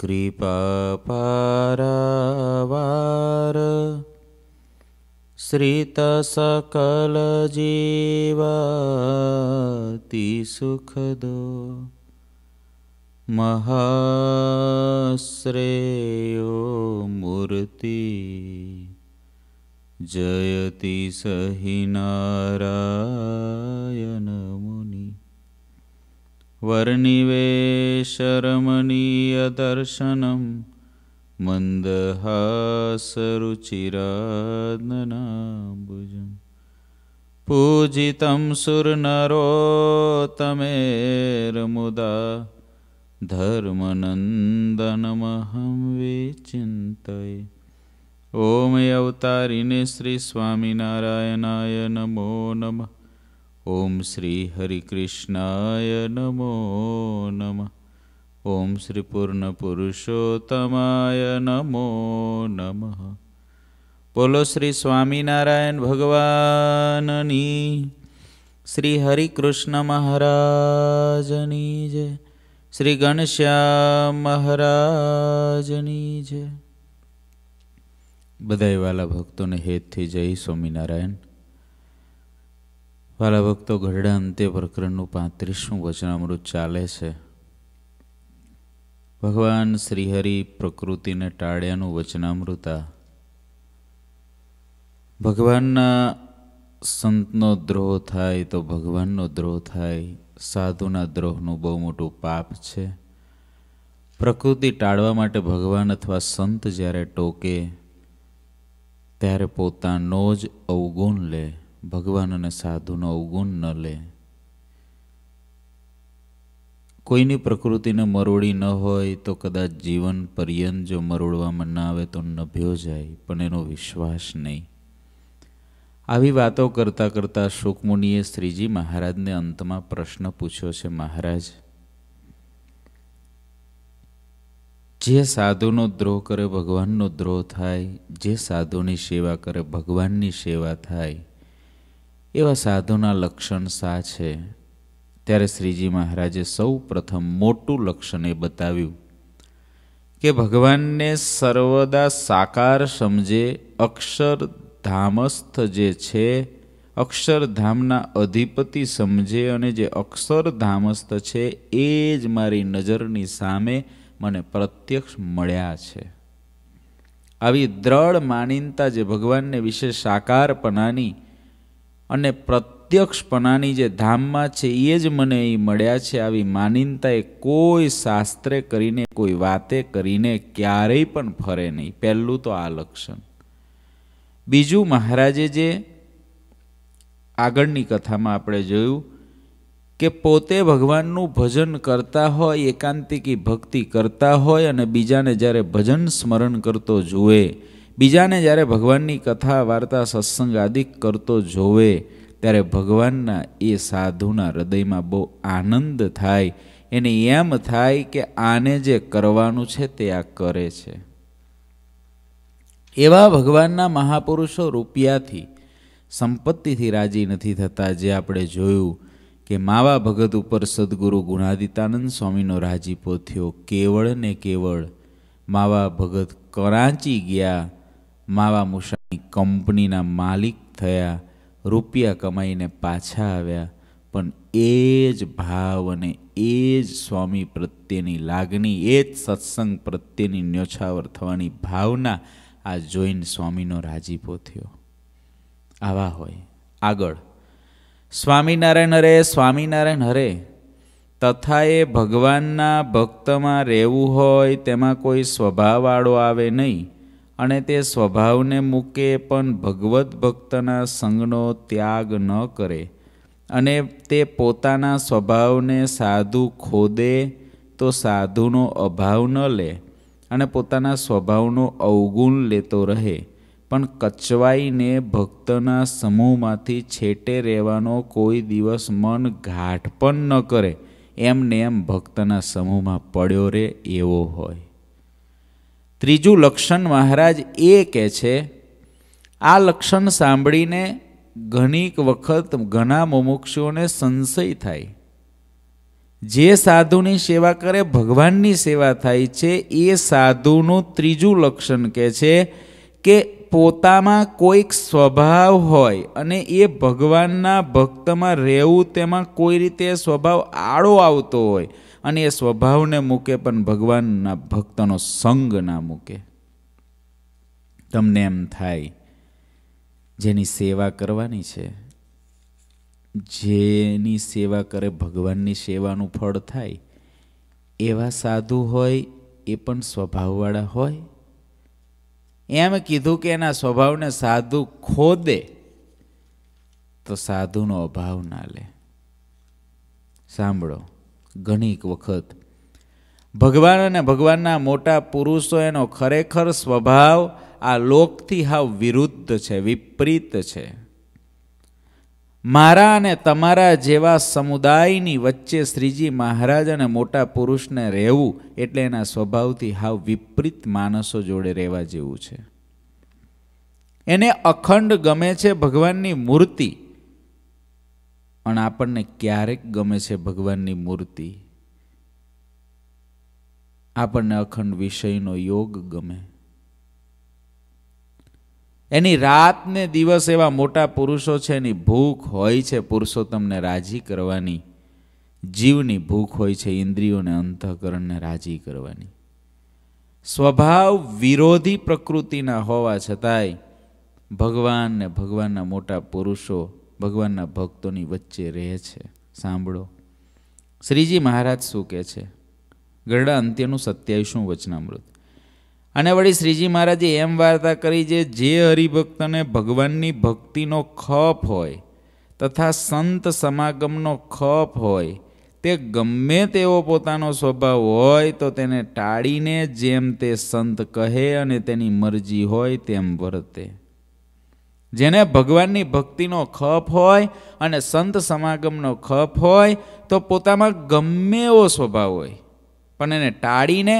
कृपापारवार श्रितसकलजीवा सुखदो महाश्रेयो मूर्ति जयति सहि नारायणमुनि वर्णिवेशरमणीयदर्शनं मन्दहासरुचिरान्बुजं पूजितं सुरनरोत्तमेर्मुदा धर्मनन्दनमहं विचिन्तये ॐ अवतारिणे श्रीस्वामिनारायणाय नमो नमः ઓમ શ્રી હરિકૃષ્ણાય નમો નમ ઓમ શ્રી પૂર્ણ પુરુષોત્તમાય નમો નમઃ બોલો શ્રી સ્વામિનારાયણ ભગવાનની શ્રી હરિકૃષ્ણ મહારાજની જય શ્રી ઘનશ્યામ મહારાજની જય બધાય વાલા ભક્તોને હેતથી જય સ્વામિનારાયણ વાલા ભક્તો ગઢડા અંતે પ્રકરણનું પાંત્રીસનું વચનામૃત ચાલે છે ભગવાન શ્રીહરિ પ્રકૃતિને ટાળ્યાનું વચનામૃતા ભગવાનના સંતનો દ્રોહ થાય તો ભગવાનનો દ્રોહ થાય સાધુના દ્રોહનું બહુ મોટું પાપ છે પ્રકૃતિ ટાળવા માટે ભગવાન અથવા સંત જ્યારે ટોકે ત્યારે પોતાનો જ અવગુણ લે ભગવાન અને સાધુનો અવગુણ ન લે કોઈની પ્રકૃતિને મરોડી ન હોય તો કદાચ જીવન પર્યંત જો મરોડવામાં ન આવે તો નભ્યો જાય પણ એનો વિશ્વાસ નહીં આવી વાતો કરતાં કરતાં શુકમુનિએ શ્રીજી મહારાજને અંતમાં પ્રશ્ન પૂછ્યો છે મહારાજ જે સાધુનો દ્રોહ કરે ભગવાનનો દ્રોહ થાય જે સાધુની સેવા કરે ભગવાનની સેવા થાય એવા સાધુના લક્ષણ સા છે ત્યારે શ્રીજી મહારાજે સૌ પ્રથમ મોટું લક્ષણ એ બતાવ્યું કે ભગવાનને સર્વદા સાકાર સમજે અક્ષરધામસ્થ જે છે અક્ષરધામના અધિપતિ સમજે અને જે અક્ષરધામસ્થ છે એ જ મારી નજરની સામે મને પ્રત્યક્ષ મળ્યા છે આવી દ્રઢ માનીનતા જે ભગવાનને વિશે સાકારપણાની અને પ્રત્યક્ષપણાની જે ધામમાં છે એ જ મને અહીં મળ્યા છે આવી માનીનતા એ કોઈ શાસ્ત્રે કરીને કોઈ વાતે કરીને ક્યારેય પણ ફરે નહીં પહેલું તો આ લક્ષણ બીજું મહારાજે જે આગળની કથામાં આપણે જોયું કે પોતે ભગવાનનું ભજન કરતા હોય એકાંતિકી ભક્તિ કરતા હોય અને બીજાને જ્યારે ભજન સ્મરણ કરતો જુએ બીજાને જ્યારે ભગવાનની કથા વાર્તા સત્સંગ આદિ કરતો જોવે ત્યારે ભગવાનના એ સાધુના હૃદયમાં બહુ આનંદ થાય એને એમ થાય કે આને જે કરવાનું છે તે આ કરે છે એવા ભગવાનના મહાપુરુષો રૂપિયાથી સંપત્તિથી રાજી નથી થતા જે આપણે જોયું કે માવા ભગત ઉપર સદગુરુ ગુણાદિતાનંદ સ્વામીનો રાજીપો થયો કેવળ ને કેવળ માવા ભગત કરાંચી ગયા માવા મુસાની કંપનીના માલિક થયા રૂપિયા કમાઈને પાછા આવ્યા પણ એ જ ભાવ અને એ જ સ્વામી પ્રત્યેની લાગણી એ જ સત્સંગ પ્રત્યેની ન્યોછાવર થવાની ભાવના આ જોઈને સ્વામીનો રાજીપો થયો આવા હોય આગળ સ્વામિનારાયણ હરે સ્વામિનારાયણ હરે તથા એ ભગવાનના ભક્તમાં રહેવું હોય તેમાં કોઈ સ્વભાવવાળો આવે નહીં અને તે સ્વભાવને મૂકે પણ ભગવત ભક્તના સંગનો ત્યાગ ન કરે અને તે પોતાના સ્વભાવને સાધુ ખોદે તો સાધુનો અભાવ ન લે અને પોતાના સ્વભાવનો અવગુણ લેતો રહે પણ કચવાઈને ભક્તના સમૂહમાંથી છેટે રહેવાનો કોઈ દિવસ મન ઘાટ પણ ન કરે એમને એમ ભક્તના સમૂહમાં પડ્યો રહે એવો હોય ત્રીજું લક્ષણ મહારાજ એ કહે છે આ લક્ષણ સાંભળીને ઘણીક વખત ઘણા મુમુક્ષુઓને સંશય થાય જે સાધુની સેવા કરે ભગવાનની સેવા થાય છે એ સાધુનું ત્રીજું લક્ષણ કહે છે કે પોતામાં કોઈક સ્વભાવ હોય અને એ ભગવાનના ભક્તમાં રહેવું તેમાં કોઈ રીતે સ્વભાવ આડો આવતો હોય અને એ સ્વભાવને મૂકે પણ ભગવાનના ભક્તનો સંગ ના મૂકે તમને એમ થાય જેની સેવા કરવાની છે જેની સેવા કરે ભગવાનની સેવાનું ફળ થાય એવા સાધુ હોય એ પણ સ્વભાવવાળા હોય એમ કીધું કે એના સ્વભાવને સાધુ ખોદે તો સાધુનો અભાવ ના લે સાંભળો ઘણીક વખત ભગવાન અને ભગવાનના મોટા પુરુષો એનો ખરેખર સ્વભાવ આ લોકથી હાવ વિરુદ્ધ છે વિપરીત છે મારા અને તમારા જેવા સમુદાયની વચ્ચે શ્રીજી મહારાજ અને મોટા પુરુષને રહેવું એટલે એના સ્વભાવથી હાવ વિપરીત માણસો જોડે રહેવા જેવું છે એને અખંડ ગમે છે ભગવાનની મૂર્તિ પણ આપણને ક્યારેક ગમે છે ભગવાનની મૂર્તિ આપણને અખંડ વિષયનો યોગ ગમે એની રાત દિવસ એવા મોટા પુરુષો છે એની ભૂખ હોય છે પુરુષોત્તમને રાજી કરવાની જીવની ભૂખ હોય છે ઇન્દ્રિયોને અંતઃકરણને રાજી કરવાની સ્વભાવ વિરોધી પ્રકૃતિના હોવા છતાંય ભગવાન ને ભગવાનના મોટા પુરુષો ભગવાનના ભક્તોની વચ્ચે રહે છે સાંભળો શ્રીજી મહારાજ શું કહે છે ગરડા અંત્યનું સત્યાવીસું વચનામૃત અને વળી શ્રીજી મહારાજે એમ વાર્તા કરી છે જે હરિભક્તને ભગવાનની ભક્તિનો ખપ હોય તથા સંત સમાગમનો ખપ હોય તે ગમે તેવો પોતાનો સ્વભાવ હોય તો તેને ટાળીને જેમ તે સંત કહે અને તેની મરજી હોય તેમ વર્તે જેને ભગવાનની ભક્તિનો ખપ હોય અને સંત સમાગમનો ખપ હોય તો પોતામાં ગમે એવો સ્વભાવ હોય પણ એને ટાળીને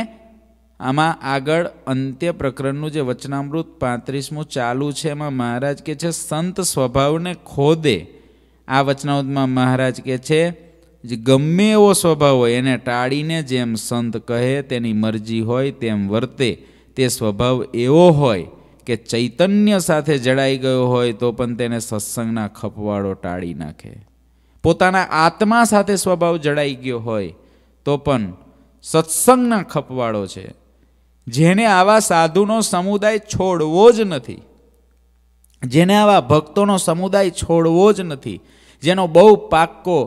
આમાં આગળ અંત્ય પ્રકરણનું જે વચનામૃત પાંત્રીસમું ચાલુ છે એમાં મહારાજ કહે છે સંત સ્વભાવને ખોદે આ વચનામૃતમાં મહારાજ કહે છે જે ગમે એવો સ્વભાવ હોય એને ટાળીને જેમ સંત કહે તેની મરજી હોય તેમ વર્તે તે સ્વભાવ એવો હોય કે ચૈતન્ય સાથે જડાઈ ગયો હોય તો પણ તેને સત્સંગના ખપવાડો ટાળી નાખે પોતાના આત્મા સાથે સ્વભાવ જડાઈ ગયો હોય તો પણ સત્સંગના ખપવાડો છે જેને આવા સાધુનો સમુદાય છોડવો જ નથી જેને આવા ભક્તોનો સમુદાય છોડવો જ નથી જેનો બહુ પાક્કો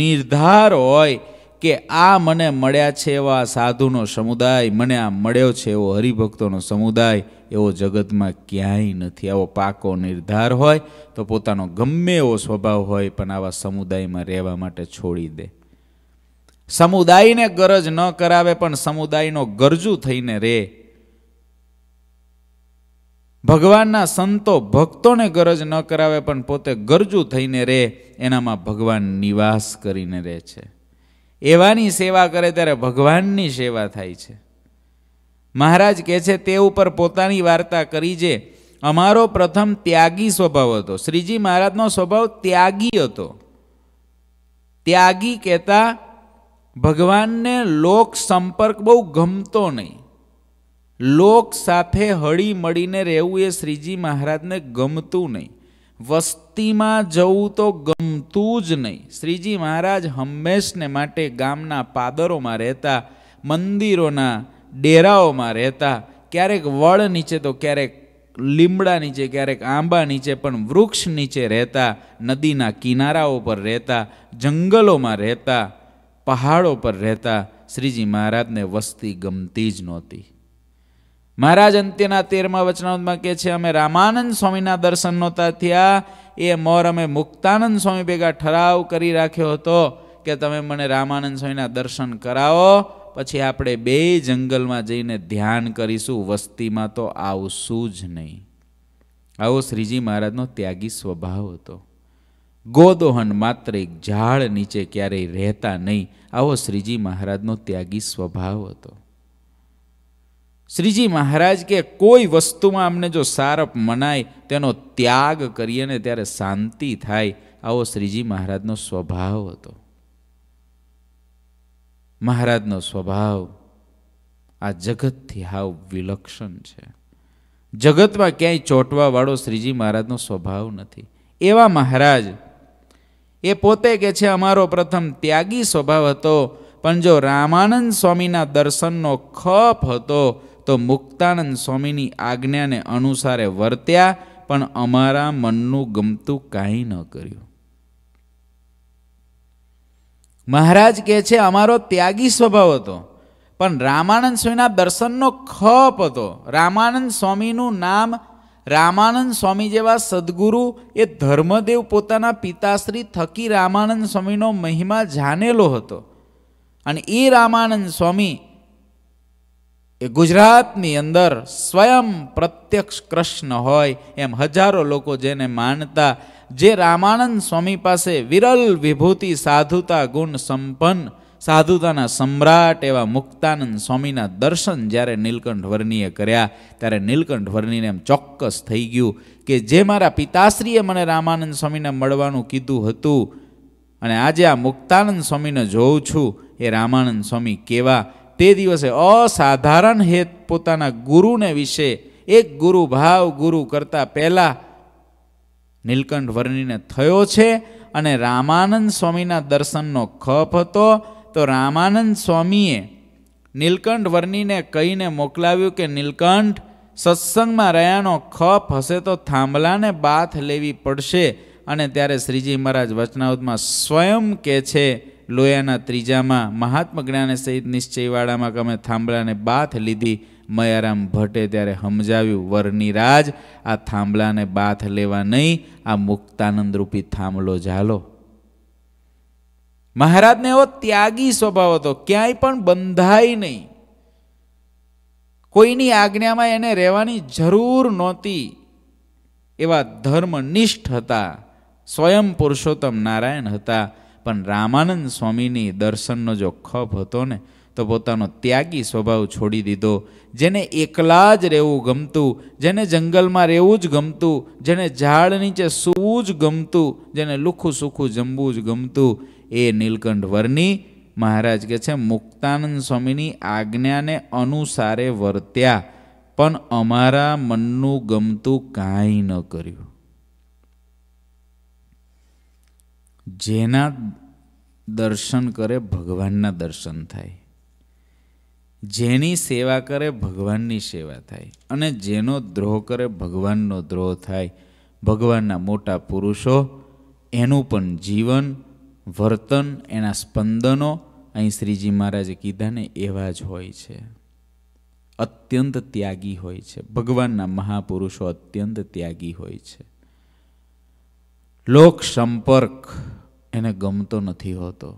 નિર્ધાર હોય કે આ મને મળ્યા છે એવા સાધુનો સમુદાય મને આ મળ્યો છે એવો હરિભક્તોનો સમુદાય એવો જગતમાં ક્યાંય નથી આવો પાકો નિર્ધાર હોય તો પોતાનો ગમે એવો સ્વભાવ હોય પણ આવા સમુદાયમાં રહેવા માટે છોડી દે સમુદાયને ગરજ ન કરાવે પણ સમુદાયનો ગરજુ થઈને રે ભગવાનના સંતો ભક્તોને ગરજ ન કરાવે પણ પોતે ગરજુ થઈને રહે એનામાં ભગવાન નિવાસ કરીને રહે છે એવાની સેવા કરે ત્યારે ભગવાનની સેવા થાય છે મહારાજ કહે છે તે ઉપર પોતાની વાર્તા કરી જે અમારો પ્રથમ ત્યાગી સ્વભાવ હતો શ્રીજી મહારાજનો સ્વભાવ ત્યાગી હતો ત્યાગી કહેતા ભગવાનને લોક સંપર્ક બહુ ગમતો નહીં લોક સાથે હળી મળીને રહેવું એ શ્રીજી મહારાજને ગમતું નહીં વસ્તીમાં જવું તો ગમતું જ નહીં શ્રીજી મહારાજ હંમેશને માટે ગામના પાદરોમાં રહેતા મંદિરોના ડેરાઓમાં રહેતા ક્યારેક વળ નીચે તો ક્યારેક લીમડા નીચે ક્યારેક આંબા નીચે પણ વૃક્ષ નીચે રહેતા નદીના કિનારાઓ પર રહેતા જંગલોમાં રહેતા પહાડો પર રહેતા શ્રીજી મહારાજને વસ્તી ગમતી જ નહોતી મહારાજ અંત્યના તેરમા વચનાંતમાં કહે છે અમે રામાનંદ સ્વામીના દર્શન નહોતા થયા એ મોર અમે મુક્તાનંદ સ્વામી ભેગા ઠરાવ કરી રાખ્યો હતો કે તમે મને રામાનંદ સ્વામીના દર્શન કરાવો પછી આપણે બે જંગલમાં જઈને ધ્યાન કરીશું વસ્તીમાં તો આવશું જ નહીં આવો શ્રીજી મહારાજનો ત્યાગી સ્વભાવ હતો ગોદોહન માત્ર એક ઝાડ નીચે ક્યારેય રહેતા નહીં આવો શ્રીજી મહારાજનો ત્યાગી સ્વભાવ હતો શ્રીજી મહારાજ કે કોઈ વસ્તુમાં અમને જો સારપ મનાય તેનો ત્યાગ કરીએ ને ત્યારે શાંતિ થાય આવો શ્રીજી મહારાજનો સ્વભાવ હતો મહારાજનો સ્વભાવ આ જગતથી હાવ વિલક્ષણ છે જગતમાં ક્યાંય ચોંટવાવાળો શ્રીજી મહારાજનો સ્વભાવ નથી એવા મહારાજ એ પોતે કે છે અમારો પ્રથમ ત્યાગી સ્વભાવ હતો પણ જો રામાનંદ સ્વામીના દર્શનનો ખપ હતો તો મુક્તાનંદ સ્વામીની આજ્ઞાને અનુસારે વર્ત્યા પણ અમારા મનનું ગમતું કાંઈ ન કર્યું મહારાજ કહે છે અમારો ત્યાગી સ્વભાવ હતો પણ રામાનંદ સ્વામીના દર્શનનો ખપ હતો રામાનંદ સ્વામીનું નામ રામાનંદ સ્વામી જેવા સદગુરુ એ ધર્મદેવ પોતાના પિતાશ્રી થકી રામાનંદ સ્વામીનો મહિમા જાણેલો હતો અને એ રામાનંદ સ્વામી એ ગુજરાતની અંદર સ્વયં પ્રત્યક્ષ કૃષ્ણ હોય એમ હજારો લોકો જેને માનતા જે રામાનંદ સ્વામી પાસે વિરલ વિભૂતિ સાધુતા ગુણ સંપન્ન સાધુતાના સમ્રાટ એવા મુક્તાનંદ સ્વામીના દર્શન જ્યારે નીલકંઠ વર્ણીએ કર્યા ત્યારે નીલકંઠ વર્ણીને એમ ચોક્કસ થઈ ગયું કે જે મારા પિતાશ્રીએ મને રામાનંદ સ્વામીને મળવાનું કીધું હતું અને આજે આ મુક્તાનંદ સ્વામીને જોઉં છું એ રામાનંદ સ્વામી કેવા તે દિવસે અસાધારણ હેત પોતાના ગુરુને વિશે એક ગુરુ ભાવ ગુરુ કરતાં પહેલાં નીલકંઠ વર્ણિને થયો છે અને રામાનંદ સ્વામીના દર્શનનો ખપ હતો તો રામાનંદ સ્વામીએ નીલકંઠ વર્ણિને કહીને મોકલાવ્યું કે નીલકંઠ સત્સંગમાં રહ્યાનો ખપ હશે તો થાંભલાને બાથ લેવી પડશે અને ત્યારે શ્રીજી મહારાજ વચનાઉદમાં સ્વયં કહે છે લોયાના ત્રીજામાં મહાત્મા જ્ઞાન સહિત નિશ્ચયવાળામાં અમે થાંભલાને બાથ લીધી મયારામ ભટ્ટે ત્યારે સમજાવ્યું રાજ આ થાંભલાને બાથ લેવા નહીં આ મુક્તાનંદ રૂપી થાંભલો ઝાલો મહારાજને એવો ત્યાગી સ્વભાવ હતો ક્યાંય પણ બંધાય નહીં કોઈની આજ્ઞામાં એને રહેવાની જરૂર નહોતી એવા ધર્મનિષ્ઠ હતા સ્વયં પુરુષોત્તમ નારાયણ હતા પણ રામાનંદ સ્વામીની દર્શનનો જો ખપ હતો ને તો પોતાનો ત્યાગી સ્વભાવ છોડી દીધો જેને એકલા જ રહેવું ગમતું જેને જંગલમાં રહેવું જ ગમતું જેને ઝાડ નીચે સૂવું જ ગમતું જેને લુખું સુખું જમવું જ ગમતું એ નીલકંઠ વરની મહારાજ કહે છે મુક્તાનંદ સ્વામીની આજ્ઞાને અનુસારે વર્ત્યા પણ અમારા મનનું ગમતું કાંઈ ન કર્યું જેના દર્શન કરે ભગવાનના દર્શન થાય જેની સેવા કરે ભગવાનની સેવા થાય અને જેનો દ્રોહ કરે ભગવાનનો દ્રોહ થાય ભગવાનના મોટા પુરુષો એનું પણ જીવન વર્તન એના સ્પંદનો અહીં શ્રીજી મહારાજે કીધા ને એવા જ હોય છે અત્યંત ત્યાગી હોય છે ભગવાનના મહાપુરુષો અત્યંત ત્યાગી હોય છે લોક સંપર્ક એને ગમતો નથી હોતો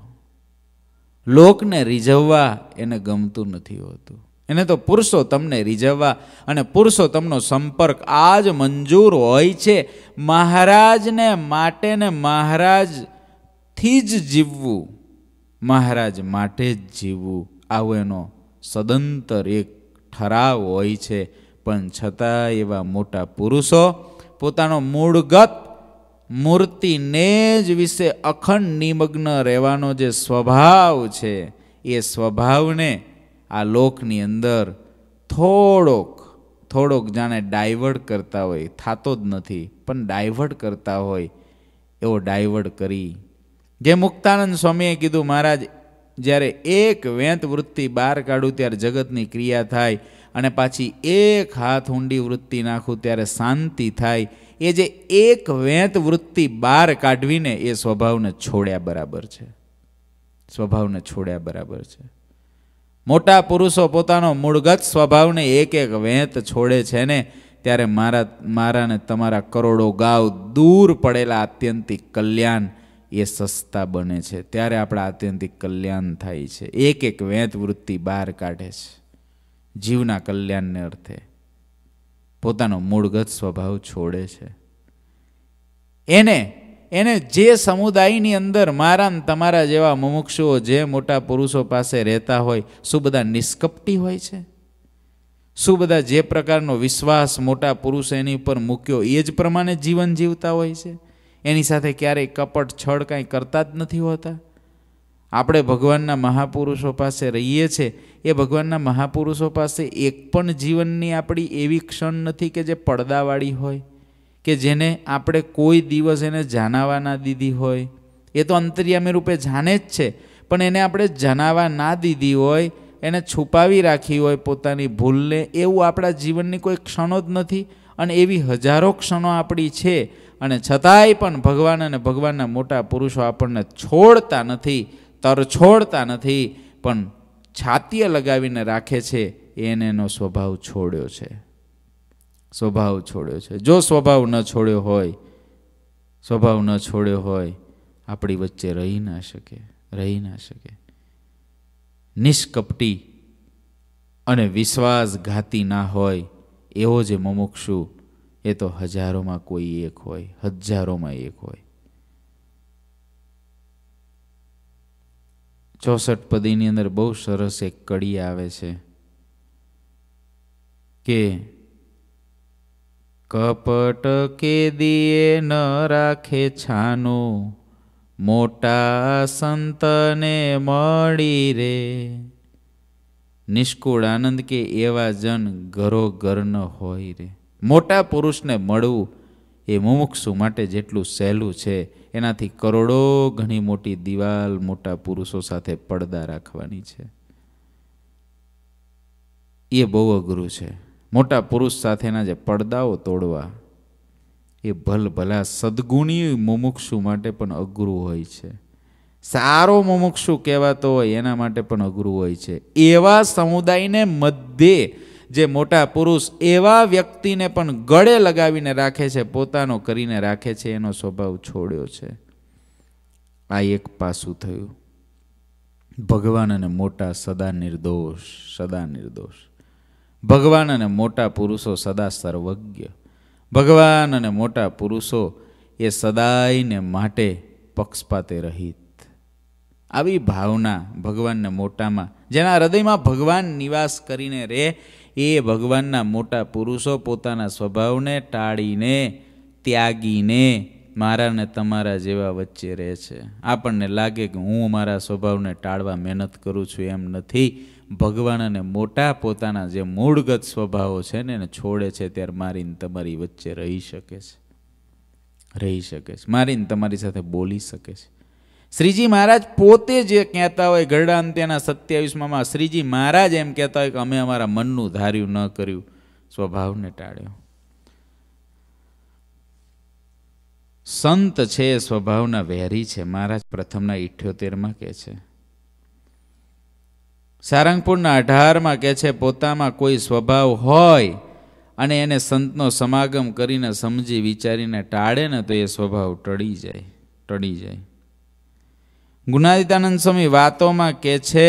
લોકને રીઝવવા એને ગમતું નથી હોતું એને તો પુરુષો તમને રીઝવવા અને પુરુષો તમનો સંપર્ક આ જ મંજૂર હોય છે મહારાજને માટે ને મહારાજથી જ જીવવું મહારાજ માટે જ જીવવું આવો એનો સદંતર એક ઠરાવ હોય છે પણ છતાં એવા મોટા પુરુષો પોતાનો મૂળગત મૂર્તિને જ વિશે અખંડ નિમગ્ન રહેવાનો જે સ્વભાવ છે એ સ્વભાવને આ લોકની અંદર થોડોક થોડોક જાણે ડાયવર્ટ કરતા હોય થતો જ નથી પણ ડાયવર્ટ કરતા હોય એવો ડાયવર્ટ કરી જે મુક્તાનંદ સ્વામીએ કીધું મહારાજ જ્યારે એક વેંત વૃત્તિ બહાર કાઢું ત્યારે જગતની ક્રિયા થાય અને પાછી એક હાથ ઊંડી વૃત્તિ નાખું ત્યારે શાંતિ થાય એ જે એક વેંત વૃત્તિ બહાર કાઢવીને એ સ્વભાવને છોડ્યા બરાબર છે સ્વભાવને છોડ્યા બરાબર છે મોટા પુરુષો પોતાનો મૂળગત સ્વભાવને એક એક વેંત છોડે છે ને ત્યારે મારા મારાને તમારા કરોડો ગાવ દૂર પડેલા આત્યંતિક કલ્યાણ એ સસ્તા બને છે ત્યારે આપણા આત્યંતિક કલ્યાણ થાય છે એક એક વેંત વૃત્તિ બહાર કાઢે છે જીવના કલ્યાણને અર્થે પોતાનો મૂળગત સ્વભાવ છોડે છે એને એને જે સમુદાયની અંદર મારા તમારા જેવા મુમુક્ષુઓ જે મોટા પુરુષો પાસે રહેતા હોય શું બધા નિષ્કપટી હોય છે શું બધા જે પ્રકારનો વિશ્વાસ મોટા પુરુષ એની ઉપર મૂક્યો એ જ પ્રમાણે જીવન જીવતા હોય છે એની સાથે ક્યારેય કપટ છળ કાંઈ કરતા જ નથી હોતા આપણે ભગવાનના મહાપુરુષો પાસે રહીએ છીએ એ ભગવાનના મહાપુરુષો પાસે એક પણ જીવનની આપણી એવી ક્ષણ નથી કે જે પડદાવાળી હોય કે જેને આપણે કોઈ દિવસ એને જાણાવા ના દીધી હોય એ તો અંતર્યામી રૂપે જાણે જ છે પણ એને આપણે જણાવા ના દીધી હોય એને છુપાવી રાખી હોય પોતાની ભૂલને એવું આપણા જીવનની કોઈ ક્ષણો જ નથી અને એવી હજારો ક્ષણો આપણી છે અને છતાંય પણ ભગવાન અને ભગવાનના મોટા પુરુષો આપણને છોડતા નથી તર છોડતા નથી પણ છાતીય લગાવીને રાખે છે એને એનો સ્વભાવ છોડ્યો છે સ્વભાવ છોડ્યો છે જો સ્વભાવ ન છોડ્યો હોય સ્વભાવ ન છોડ્યો હોય આપણી વચ્ચે રહી ના શકે રહી ના શકે નિષ્કપટી અને વિશ્વાસઘાતી ના હોય એવો જે મુમુક્ષુ એ તો હજારોમાં કોઈ એક હોય હજારોમાં એક હોય ચોસઠ પદીની અંદર બહુ સરસ એક કડી આવે છે કે કપટ કે દિયે ન રાખે છાનું મોટા સંતને મળી રે નિષ્કુળ આનંદ કે એવા જન ઘરો ઘર ન હોય રે મોટા પુરુષને મળવું એ મુમુક્ષુ માટે જેટલું સહેલું છે એનાથી કરોડો ઘણી મોટી દિવાલ મોટા પુરુષો સાથે પડદા રાખવાની છે એ બહુ અઘરું છે મોટા પુરુષ સાથેના જે પડદાઓ તોડવા એ ભલ ભલા સદગુણી મુમુક્ષુ માટે પણ અઘરું હોય છે સારો મુમુક્ષુ કહેવાતો હોય એના માટે પણ અઘરું હોય છે એવા સમુદાયને મધ્યે જે મોટા પુરુષ એવા વ્યક્તિને પણ ગળે લગાવીને રાખે છે પોતાનો કરીને રાખે છે એનો સ્વભાવ છોડ્યો છે આ એક પાસું થયું ભગવાન અને મોટા સદા નિર્દોષ સદા નિર્દોષ ભગવાન અને મોટા પુરુષો સદા સર્વજ્ઞ ભગવાન અને મોટા પુરુષો એ સદાયને માટે પક્ષપાતે રહિત આવી ભાવના ભગવાનને મોટામાં જેના હૃદયમાં ભગવાન નિવાસ કરીને રહે એ ભગવાનના મોટા પુરુષો પોતાના સ્વભાવને ટાળીને ત્યાગીને મારા ને તમારા જેવા વચ્ચે રહે છે આપણને લાગે કે હું મારા સ્વભાવને ટાળવા મહેનત કરું છું એમ નથી ભગવાન અને મોટા પોતાના જે મૂળગત સ્વભાવો છે ને એને છોડે છે ત્યારે મારીને તમારી વચ્ચે રહી શકે છે રહી શકે છે મારીને તમારી સાથે બોલી શકે છે શ્રીજી મહારાજ પોતે જે કહેતા હોય ગરડા અંત્યના સત્યાવીસમાં શ્રીજી મહારાજ એમ કહેતા હોય કે અમે અમારા મનનું ધાર્યું ન કર્યું સ્વભાવને ટાળ્યો સંત છે સ્વભાવના વેરી છે મહારાજ પ્રથમના ઇઠ્યોતેરમાં કહે છે સારંગપુરના અઢારમાં કહે છે પોતામાં કોઈ સ્વભાવ હોય અને એને સંતનો સમાગમ કરીને સમજી વિચારીને ટાળે ને તો એ સ્વભાવ ટળી જાય ટળી જાય ગુનાદિતાનંદ સ્વામી વાતોમાં કે છે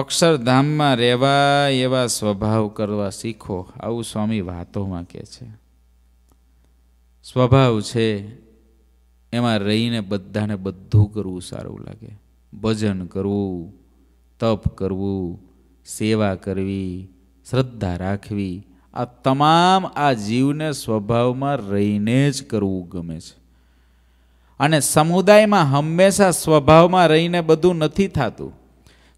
અક્ષરધામમાં રહેવા એવા સ્વભાવ કરવા શીખો આવું સ્વામી વાતોમાં કે છે સ્વભાવ છે એમાં રહીને બધાને બધું કરવું સારું લાગે ભજન કરવું તપ કરવું સેવા કરવી શ્રદ્ધા રાખવી આ તમામ આ જીવને સ્વભાવમાં રહીને જ કરવું ગમે છે અને સમુદાયમાં હંમેશા સ્વભાવમાં રહીને બધું નથી થતું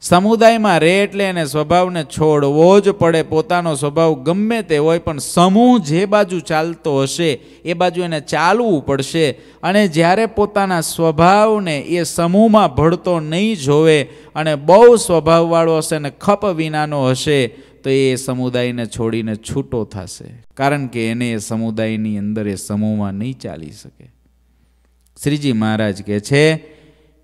સમુદાયમાં રહે એટલે એને સ્વભાવને છોડવો જ પડે પોતાનો સ્વભાવ ગમે તે હોય પણ સમૂહ જે બાજુ ચાલતો હશે એ બાજુ એને ચાલવું પડશે અને જ્યારે પોતાના સ્વભાવને એ સમૂહમાં ભળતો નહીં જોવે અને બહુ સ્વભાવવાળો હશે અને ખપ વિનાનો હશે તો એ સમુદાયને છોડીને છૂટો થશે કારણ કે એને એ સમુદાયની અંદર એ સમૂહમાં નહીં ચાલી શકે શ્રીજી મહારાજ કહે છે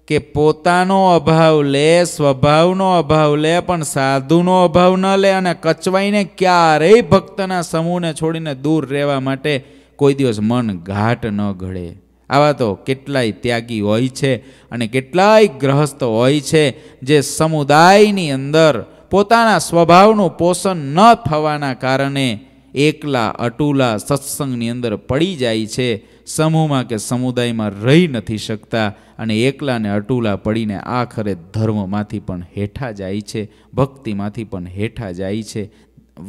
કે પોતાનો અભાવ લે સ્વભાવનો અભાવ લે પણ સાધુનો અભાવ ન લે અને કચવાઈને ક્યારેય ભક્તના સમૂહને છોડીને દૂર રહેવા માટે કોઈ દિવસ મન ઘાટ ન ઘડે આવા તો કેટલાય ત્યાગી હોય છે અને કેટલાય ગ્રહસ્થ હોય છે જે સમુદાયની અંદર પોતાના સ્વભાવનું પોષણ ન થવાના કારણે એકલા અટુલા સત્સંગની અંદર પડી જાય છે સમૂહમાં કે સમુદાયમાં રહી નથી શકતા અને એકલાને અટુલા પડીને આખરે ધર્મમાંથી પણ હેઠા જાય છે ભક્તિમાંથી પણ હેઠા જાય છે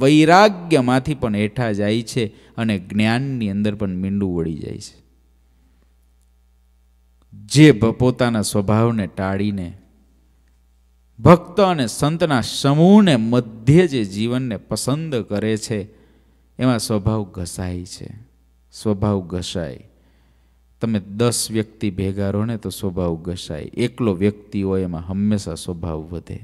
વૈરાગ્યમાંથી પણ હેઠા જાય છે અને જ્ઞાનની અંદર પણ મીંડું વળી જાય છે જે પોતાના સ્વભાવને ટાળીને ભક્ત અને સંતના સમૂહને મધ્યે જે જીવનને પસંદ કરે છે એમાં સ્વભાવ ઘસાય છે સ્વભાવ ઘસાય તમે દસ વ્યક્તિ ભેગા રહો ને તો સ્વભાવ ઘસાય એકલો વ્યક્તિ હોય એમાં હંમેશા સ્વભાવ વધે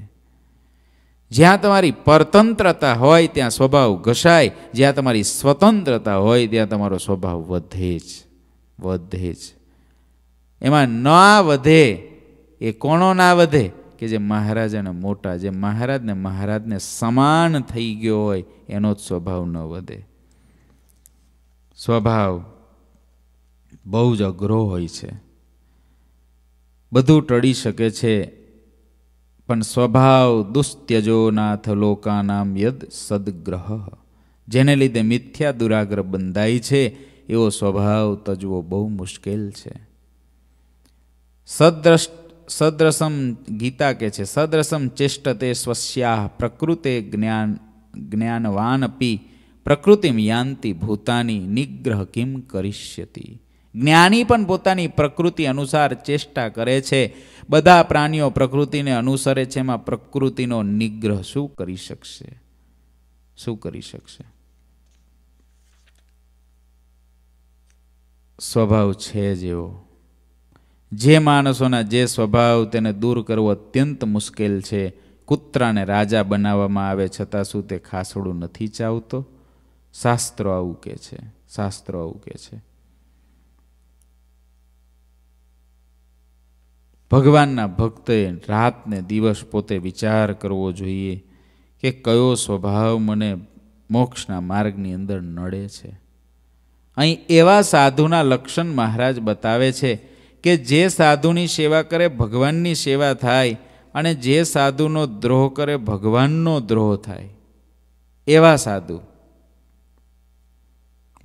જ્યાં તમારી પરતંત્રતા હોય ત્યાં સ્વભાવ ઘસાય જ્યાં તમારી સ્વતંત્રતા હોય ત્યાં તમારો સ્વભાવ વધે જ વધે જ એમાં ના વધે એ કોણો ના વધે કે જે મહારાજાને મોટા જે મહારાજને મહારાજને સમાન થઈ ગયો હોય એનો જ સ્વભાવ ન વધે સ્વભાવ બહુ જ અઘરો હોય છે બધું ટળી શકે છે પણ સ્વભાવ દુસ્ત્યજો નાથ લોકાનામ યદ સદગ્રહ જેને લીધે મિથ્યા દુરાગ્રહ બંધાય છે એવો સ્વભાવ તજવો બહુ મુશ્કેલ છે સદ્રશ સદ્રસમ ગીતા કે છે સદ્રસમ ચેષ્ટતે સ્વસ્યા પ્રકૃતે જ્ઞાન જ્ઞાનવાન અપી પ્રકૃતિમ યાંતિ ભૂતાની નિગ્રહ કિમ કરિષ્યતિ જ્ઞાની પણ પોતાની પ્રકૃતિ અનુસાર ચેષ્ટા કરે છે બધા પ્રાણીઓ પ્રકૃતિને અનુસરે છે એમાં પ્રકૃતિનો નિગ્રહ શું કરી શકશે શું કરી શકશે સ્વભાવ છે જેવો જે માણસોના જે સ્વભાવ તેને દૂર કરવો અત્યંત મુશ્કેલ છે કૂતરાને રાજા બનાવવામાં આવે છતાં શું તે ખાસડું નથી ચાવતો શાસ્ત્રો આવું કે છે શાસ્ત્રો આવું કે છે ભગવાનના ભક્તે રાતને દિવસ પોતે વિચાર કરવો જોઈએ કે કયો સ્વભાવ મને મોક્ષના માર્ગની અંદર નડે છે અહીં એવા સાધુના લક્ષણ મહારાજ બતાવે છે કે જે સાધુની સેવા કરે ભગવાનની સેવા થાય અને જે સાધુનો દ્રોહ કરે ભગવાનનો દ્રોહ થાય એવા સાધુ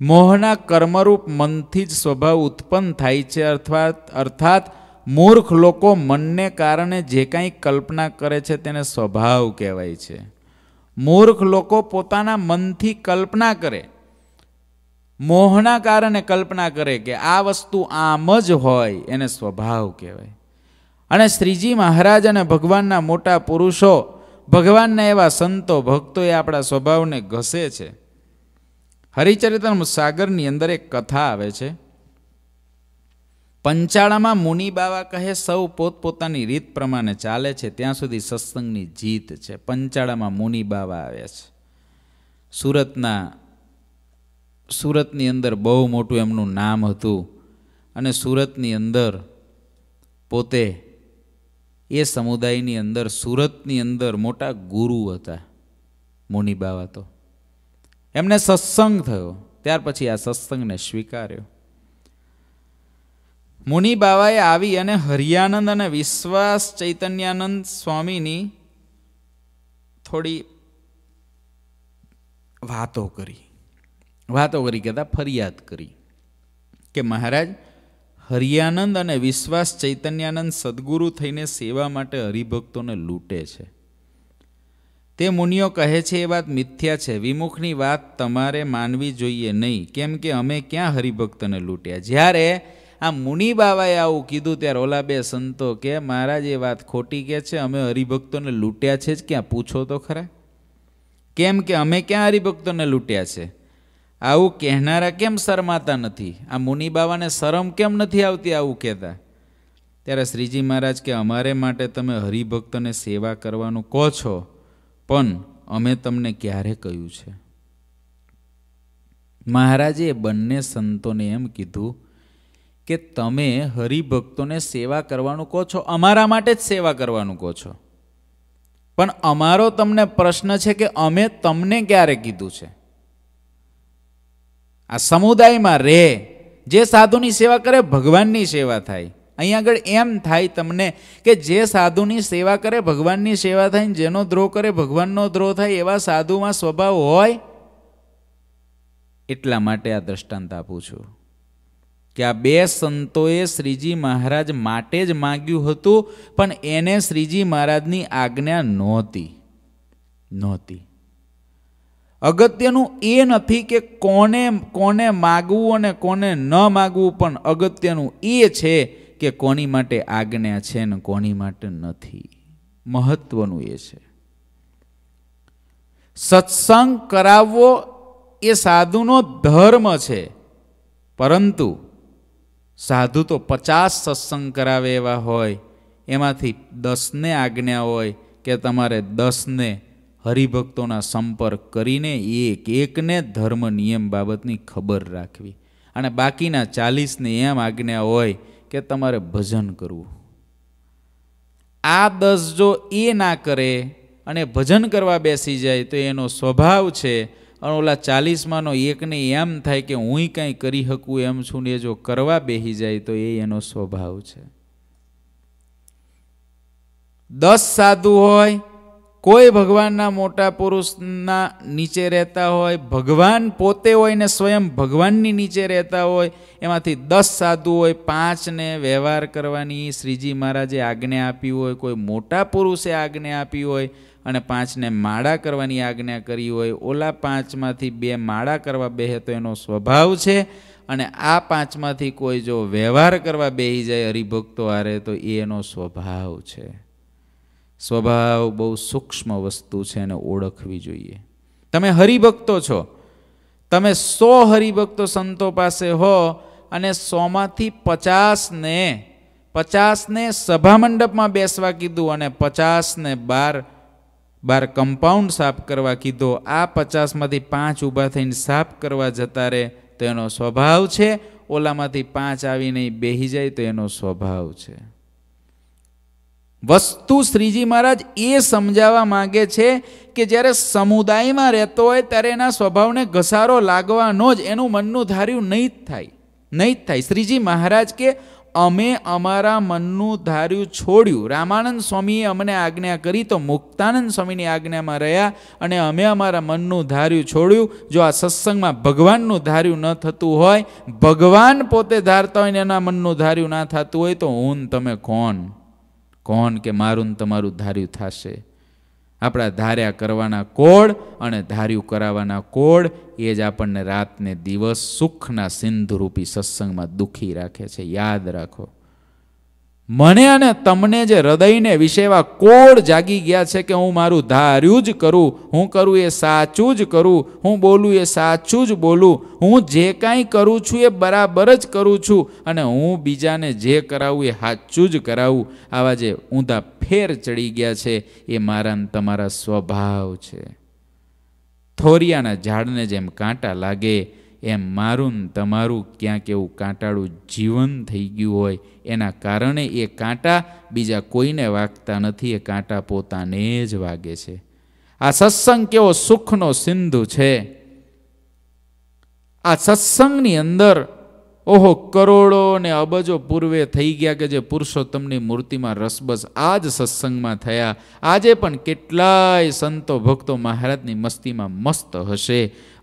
મોહના કર્મરૂપ મનથી જ સ્વભાવ ઉત્પન્ન થાય છે અર્થાત અર્થાત મૂર્ખ લોકો મનને કારણે જે કાંઈ કલ્પના કરે છે તેને સ્વભાવ કહેવાય છે મૂર્ખ લોકો પોતાના મનથી કલ્પના કરે મોહના કારણે કલ્પના કરે કે આ વસ્તુ આમ જ હોય એને સ્વભાવ કહેવાય અને શ્રીજી મહારાજ અને ભગવાનના મોટા પુરુષો ભગવાનના એવા સંતો ભક્તોએ આપણા સ્વભાવને ઘસે છે હરિચરિતમ સાગરની અંદર એક કથા આવે છે પંચાળામાં મુનિ બાવા કહે સૌ પોતપોતાની રીત પ્રમાણે ચાલે છે ત્યાં સુધી સત્સંગની જીત છે પંચાળામાં મુનિ બાવા આવે છે સુરતના સુરતની અંદર બહુ મોટું એમનું નામ હતું અને સુરતની અંદર પોતે એ સમુદાયની અંદર સુરતની અંદર મોટા ગુરુ હતા મુનિ બાવા તો એમને સત્સંગ થયો ત્યાર પછી આ સત્સંગને સ્વીકાર્યો મુનિ બાવાએ આવી અને હરિયાનંદ અને વિશ્વાસ ચૈતન્યાનંદ સ્વામીની થોડી વાતો કરી વાતો કરી કહેતા ફરિયાદ કરી કે મહારાજ હરિયાનંદ અને વિશ્વાસ ચૈતન્યાનંદ સદગુરુ થઈને સેવા માટે હરિભક્તોને લૂંટે છે તે મુનિઓ કહે છે એ વાત મિથ્યા છે વિમુખની વાત તમારે માનવી જોઈએ નહીં કેમ કે અમે ક્યાં હરિભક્તને લૂંટ્યા જ્યારે આ મુનિ બાવાએ આવું કીધું ત્યારે ઓલા બે સંતો કે મહારાજ એ વાત ખોટી કે છે અમે હરિભક્તોને લૂંટ્યા છે જ ક્યાં પૂછો તો ખરા કેમ કે અમે ક્યાં હરિભક્તોને લૂંટ્યા છે આવું કહેનારા કેમ શરમાતા નથી આ મુનિ બાવાને શરમ કેમ નથી આવતી આવું કહેતા ત્યારે શ્રીજી મહારાજ કે અમારે માટે તમે હરિભક્તોને સેવા કરવાનું કહો છો પણ અમે તમને ક્યારે કહ્યું છે મહારાજે બંને સંતોને એમ કીધું કે તમે હરિભક્તોને સેવા કરવાનું કહો છો અમારા માટે જ સેવા કરવાનું કહો છો પણ અમારો તમને પ્રશ્ન છે કે અમે તમને ક્યારે કીધું છે આ સમુદાયમાં રહે જે સાધુની સેવા કરે ભગવાનની સેવા થાય અહીં આગળ એમ થાય તમને કે જે સાધુની સેવા કરે ભગવાનની સેવા થાય જેનો દ્રોહ કરે ભગવાનનો દ્રોહ થાય એવા સાધુમાં સ્વભાવ હોય એટલા માટે આ દ્રષ્ટાંત આપું છું કે આ બે સંતોએ શ્રીજી મહારાજ માટે જ માગ્યું હતું પણ એને શ્રીજી મહારાજની આજ્ઞા નહોતી નહોતી અગત્યનું એ નથી કે કોને કોને માગવું અને કોને ન માગવું પણ અગત્યનું એ છે કે કોની માટે આજ્ઞા છે ને કોની માટે નથી મહત્વનું એ છે સત્સંગ કરાવવો એ સાધુનો ધર્મ છે પરંતુ સાધુ તો પચાસ સત્સંગ કરાવે એવા હોય એમાંથી દસને આજ્ઞા હોય કે તમારે દસને હરિભક્તોના સંપર્ક કરીને એક એકને ધર્મ નિયમ બાબતની ખબર રાખવી અને બાકીના ચાલીસને એમ આજ્ઞા હોય કે તમારે ભજન કરવું આ દસ જો એ ના કરે અને ભજન કરવા બેસી જાય તો એનો સ્વભાવ છે અને ઓલા ચાલીસમાંનો એકને એમ થાય કે હું કાંઈ કરી શકું એમ છું ને એ જો કરવા બેસી જાય તો એ એનો સ્વભાવ છે દસ સાધુ હોય કોઈ ભગવાનના મોટા પુરુષના નીચે રહેતા હોય ભગવાન પોતે હોય ને સ્વયં ભગવાનની નીચે રહેતા હોય એમાંથી દસ સાધુ હોય પાંચને વ્યવહાર કરવાની શ્રીજી મહારાજે આજ્ઞા આપી હોય કોઈ મોટા પુરુષે આજ્ઞા આપી હોય અને પાંચને માળા કરવાની આજ્ઞા કરી હોય ઓલા પાંચમાંથી બે માળા કરવા બેહે તો એનો સ્વભાવ છે અને આ પાંચમાંથી કોઈ જો વ્યવહાર કરવા બેહી જાય હરિભક્તો આરે તો એ એનો સ્વભાવ છે સ્વભાવ બહુ સૂક્ષ્મ વસ્તુ છે એને ઓળખવી જોઈએ તમે હરિભક્તો છો તમે સો હરિભક્તો સંતો પાસે હો અને સોમાંથી પચાસને પચાસને સભામંડપમાં બેસવા કીધું અને પચાસને બાર બાર કમ્પાઉન્ડ સાફ કરવા કીધો આ પચાસમાંથી પાંચ ઊભા થઈને સાફ કરવા જતા રહે તો એનો સ્વભાવ છે ઓલામાંથી પાંચ આવીને બેહી જાય તો એનો સ્વભાવ છે વસ્તુ શ્રીજી મહારાજ એ સમજાવવા માગે છે કે જ્યારે સમુદાયમાં રહેતો હોય ત્યારે એના સ્વભાવને ઘસારો લાગવાનો જ એનું મનનું ધાર્યું નહીં જ થાય નહીં જ થાય શ્રીજી મહારાજ કે અમે અમારા મનનું ધાર્યું છોડ્યું રામાનંદ સ્વામીએ અમને આજ્ઞા કરી તો મુક્તાનંદ સ્વામીની આજ્ઞામાં રહ્યા અને અમે અમારા મનનું ધાર્યું છોડ્યું જો આ સત્સંગમાં ભગવાનનું ધાર્યું ન થતું હોય ભગવાન પોતે ધારતા હોય ને એના મનનું ધાર્યું ના થતું હોય તો હું તમે કોણ કોણ કે મારું તમારું ધાર્યું થશે આપણા ધાર્યા કરવાના કોડ અને ધાર્યું કરાવવાના કોડ એ જ આપણને રાતને દિવસ સુખના સિંધુરૂપી સત્સંગમાં દુઃખી રાખે છે યાદ રાખો મને અને તમને જે હૃદયને વિશે એવા કોડ જાગી ગયા છે કે હું મારું ધાર્યું જ કરું હું કરું એ સાચું જ કરું હું બોલું એ સાચું જ બોલું હું જે કાંઈ કરું છું એ બરાબર જ કરું છું અને હું બીજાને જે કરાવું એ સાચું જ કરાવું આવા જે ઊંધા ફેર ચડી ગયા છે એ મારા તમારા સ્વભાવ છે થોરિયાના ઝાડને જેમ કાંટા લાગે એમ મારું તમારું ક્યાંક એવું કાંટાળું જીવન થઈ ગયું હોય એના કારણે એ કાંટા બીજા કોઈને વાગતા નથી એ કાંટા પોતાને જ વાગે છે આ સત્સંગ કેવો સુખનો સિંધુ છે આ સત્સંગની અંદર ઓહો કરોડો ને અબજો પૂર્વે થઈ ગયા કે જે પુરુષોત્તમની મૂર્તિમાં રસબસ આ જ સત્સંગમાં થયા આજે પણ કેટલાય સંતો ભક્તો મહારાજની મસ્તીમાં મસ્ત હશે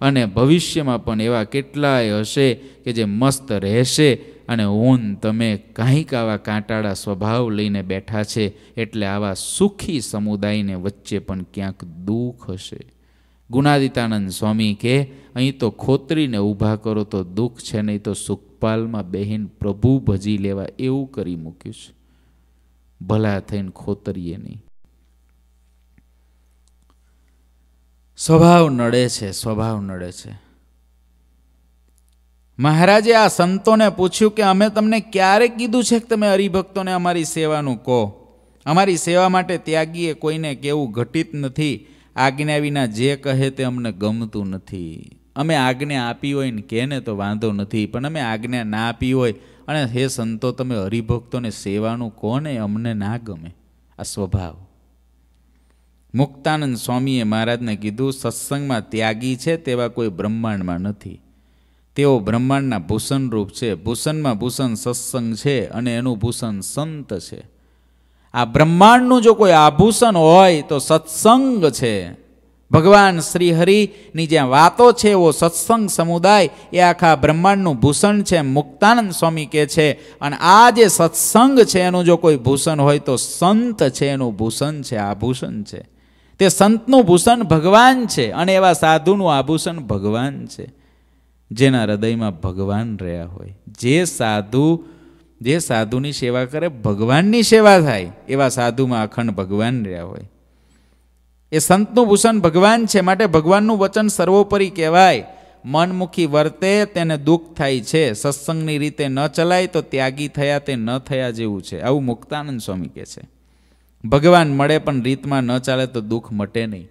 અને ભવિષ્યમાં પણ એવા કેટલાય હશે કે જે મસ્ત રહેશે અને ઊન તમે કાંઈક આવા કાંટાળા સ્વભાવ લઈને બેઠા છે એટલે આવા સુખી સમુદાયને વચ્ચે પણ ક્યાંક દુઃખ હશે ગુણાદિતાનંદ સ્વામી કે અહીં તો ખોતરીને ઊભા કરો તો દુઃખ છે નહીં તો સુખ લોકપાલમાં બહેન પ્રભુ ભજી લેવા એવું કરી મૂક્યું છે ભલા થઈને ખોતરીએ નહીં સ્વભાવ નડે છે સ્વભાવ નડે છે મહારાજે આ સંતોને પૂછ્યું કે અમે તમને ક્યારે કીધું છે કે તમે હરિભક્તોને અમારી સેવાનું કહો અમારી સેવા માટે ત્યાગીએ કોઈને કેવું ઘટિત નથી આજ્ઞા વિના જે કહે તે અમને ગમતું નથી અમે આજ્ઞા આપી હોય ને કહેને તો વાંધો નથી પણ અમે આજ્ઞા ના આપી હોય અને હે સંતો તમે હરિભક્તોને સેવાનું કોને અમને ના ગમે આ સ્વભાવ મુક્તાનંદ સ્વામીએ મહારાજને કીધું સત્સંગમાં ત્યાગી છે તેવા કોઈ બ્રહ્માંડમાં નથી તેઓ બ્રહ્માંડના ભૂષણરૂપ છે ભૂષણમાં ભૂષણ સત્સંગ છે અને એનું ભૂષણ સંત છે આ બ્રહ્માંડનું જો કોઈ આભૂષણ હોય તો સત્સંગ છે ભગવાન શ્રી હરિની જ્યાં વાતો છે એવો સત્સંગ સમુદાય એ આખા બ્રહ્માંડનું ભૂષણ છે મુક્તાનંદ સ્વામી કહે છે અને આ જે સત્સંગ છે એનું જો કોઈ ભૂષણ હોય તો સંત છે એનું ભૂષણ છે આભૂષણ છે તે સંતનું ભૂષણ ભગવાન છે અને એવા સાધુનું આભૂષણ ભગવાન છે જેના હૃદયમાં ભગવાન રહ્યા હોય જે સાધુ જે સાધુની સેવા કરે ભગવાનની સેવા થાય એવા સાધુમાં અખંડ ભગવાન રહ્યા હોય એ સંતનું ભૂષણ ભગવાન છે માટે ભગવાનનું વચન સર્વોપરી કહેવાય મનમુખી વર્તે તેને દુઃખ થાય છે સત્સંગની રીતે ન ચલાય તો ત્યાગી થયા તે ન થયા જેવું છે આવું મુક્તાનંદ સ્વામી કહે છે ભગવાન મળે પણ રીતમાં ન ચાલે તો દુઃખ મટે નહીં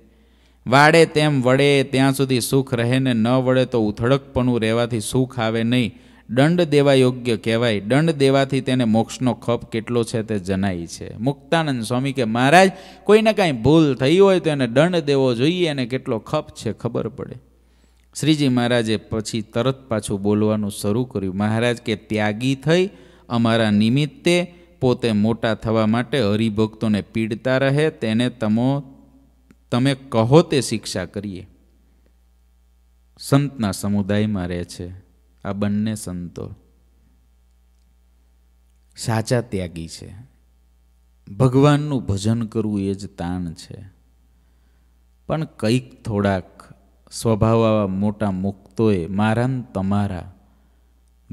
વાડે તેમ વળે ત્યાં સુધી સુખ રહે ને ન વળે તો ઉથડકપણું રહેવાથી સુખ આવે નહીં દંડ દેવા યોગ્ય કહેવાય દંડ દેવાથી તેને મોક્ષનો ખપ કેટલો છે તે જણાય છે મુક્તાનંદ સ્વામી કે મહારાજ કોઈને કાંઈ ભૂલ થઈ હોય તો એને દંડ દેવો જોઈએ અને કેટલો ખપ છે ખબર પડે શ્રીજી મહારાજે પછી તરત પાછું બોલવાનું શરૂ કર્યું મહારાજ કે ત્યાગી થઈ અમારા નિમિત્તે પોતે મોટા થવા માટે હરિભક્તોને પીડતા રહે તેને તમો તમે કહો તે શિક્ષા કરીએ સંતના સમુદાયમાં રહે છે આ બંને સંતો સાચા ત્યાગી છે ભગવાનનું ભજન કરવું એ જ તાણ છે પણ કંઈક થોડાક સ્વભાવ આવા મોટા મુક્તોએ મારા તમારા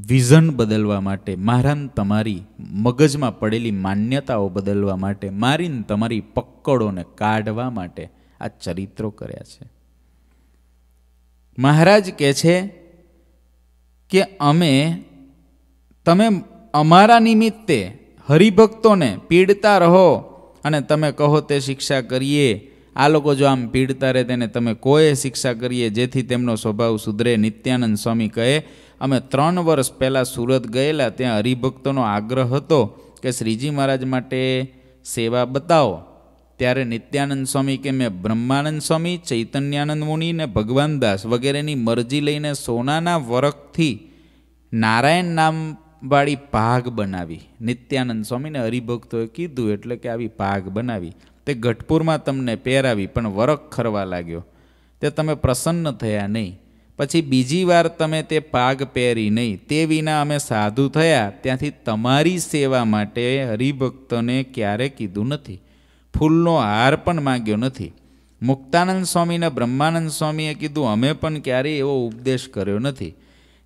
વિઝન બદલવા માટે મારા તમારી મગજમાં પડેલી માન્યતાઓ બદલવા માટે મારીને તમારી પક્કડોને કાઢવા માટે આ ચરિત્રો કર્યા છે મહારાજ કહે છે કે અમે તમે અમારા નિમિત્તે હરિભક્તોને પીડતા રહો અને તમે કહો તે શિક્ષા કરીએ આ લોકો જો આમ પીડતા રહે તેને તમે કોઈએ શિક્ષા કરીએ જેથી તેમનો સ્વભાવ સુધરે નિત્યાનંદ સ્વામી કહે અમે ત્રણ વર્ષ પહેલાં સુરત ગયેલા ત્યાં હરિભક્તોનો આગ્રહ હતો કે શ્રીજી મહારાજ માટે સેવા બતાવો ત્યારે નિત્યાનંદ સ્વામી કે મેં બ્રહ્માનંદ સ્વામી ચૈતન્યાનંદ મુનિ ને ભગવાન દાસ વગેરેની મરજી લઈને સોનાના વરખથી નારાયણ નામવાળી પાઘ બનાવી નિત્યાનંદ સ્વામીને હરિભક્તોએ કીધું એટલે કે આવી પાઘ બનાવી તે ગઢપુરમાં તમને પહેરાવી પણ વરખ ખરવા લાગ્યો તે તમે પ્રસન્ન થયા નહીં પછી બીજી વાર તમે તે પાગ પહેરી નહીં તે વિના અમે સાધુ થયા ત્યાંથી તમારી સેવા માટે હરિભક્તોને ક્યારે કીધું નથી ફૂલનો હાર પણ માગ્યો નથી મુક્તાનંદ સ્વામીને બ્રહ્માનંદ સ્વામીએ કીધું અમે પણ ક્યારેય એવો ઉપદેશ કર્યો નથી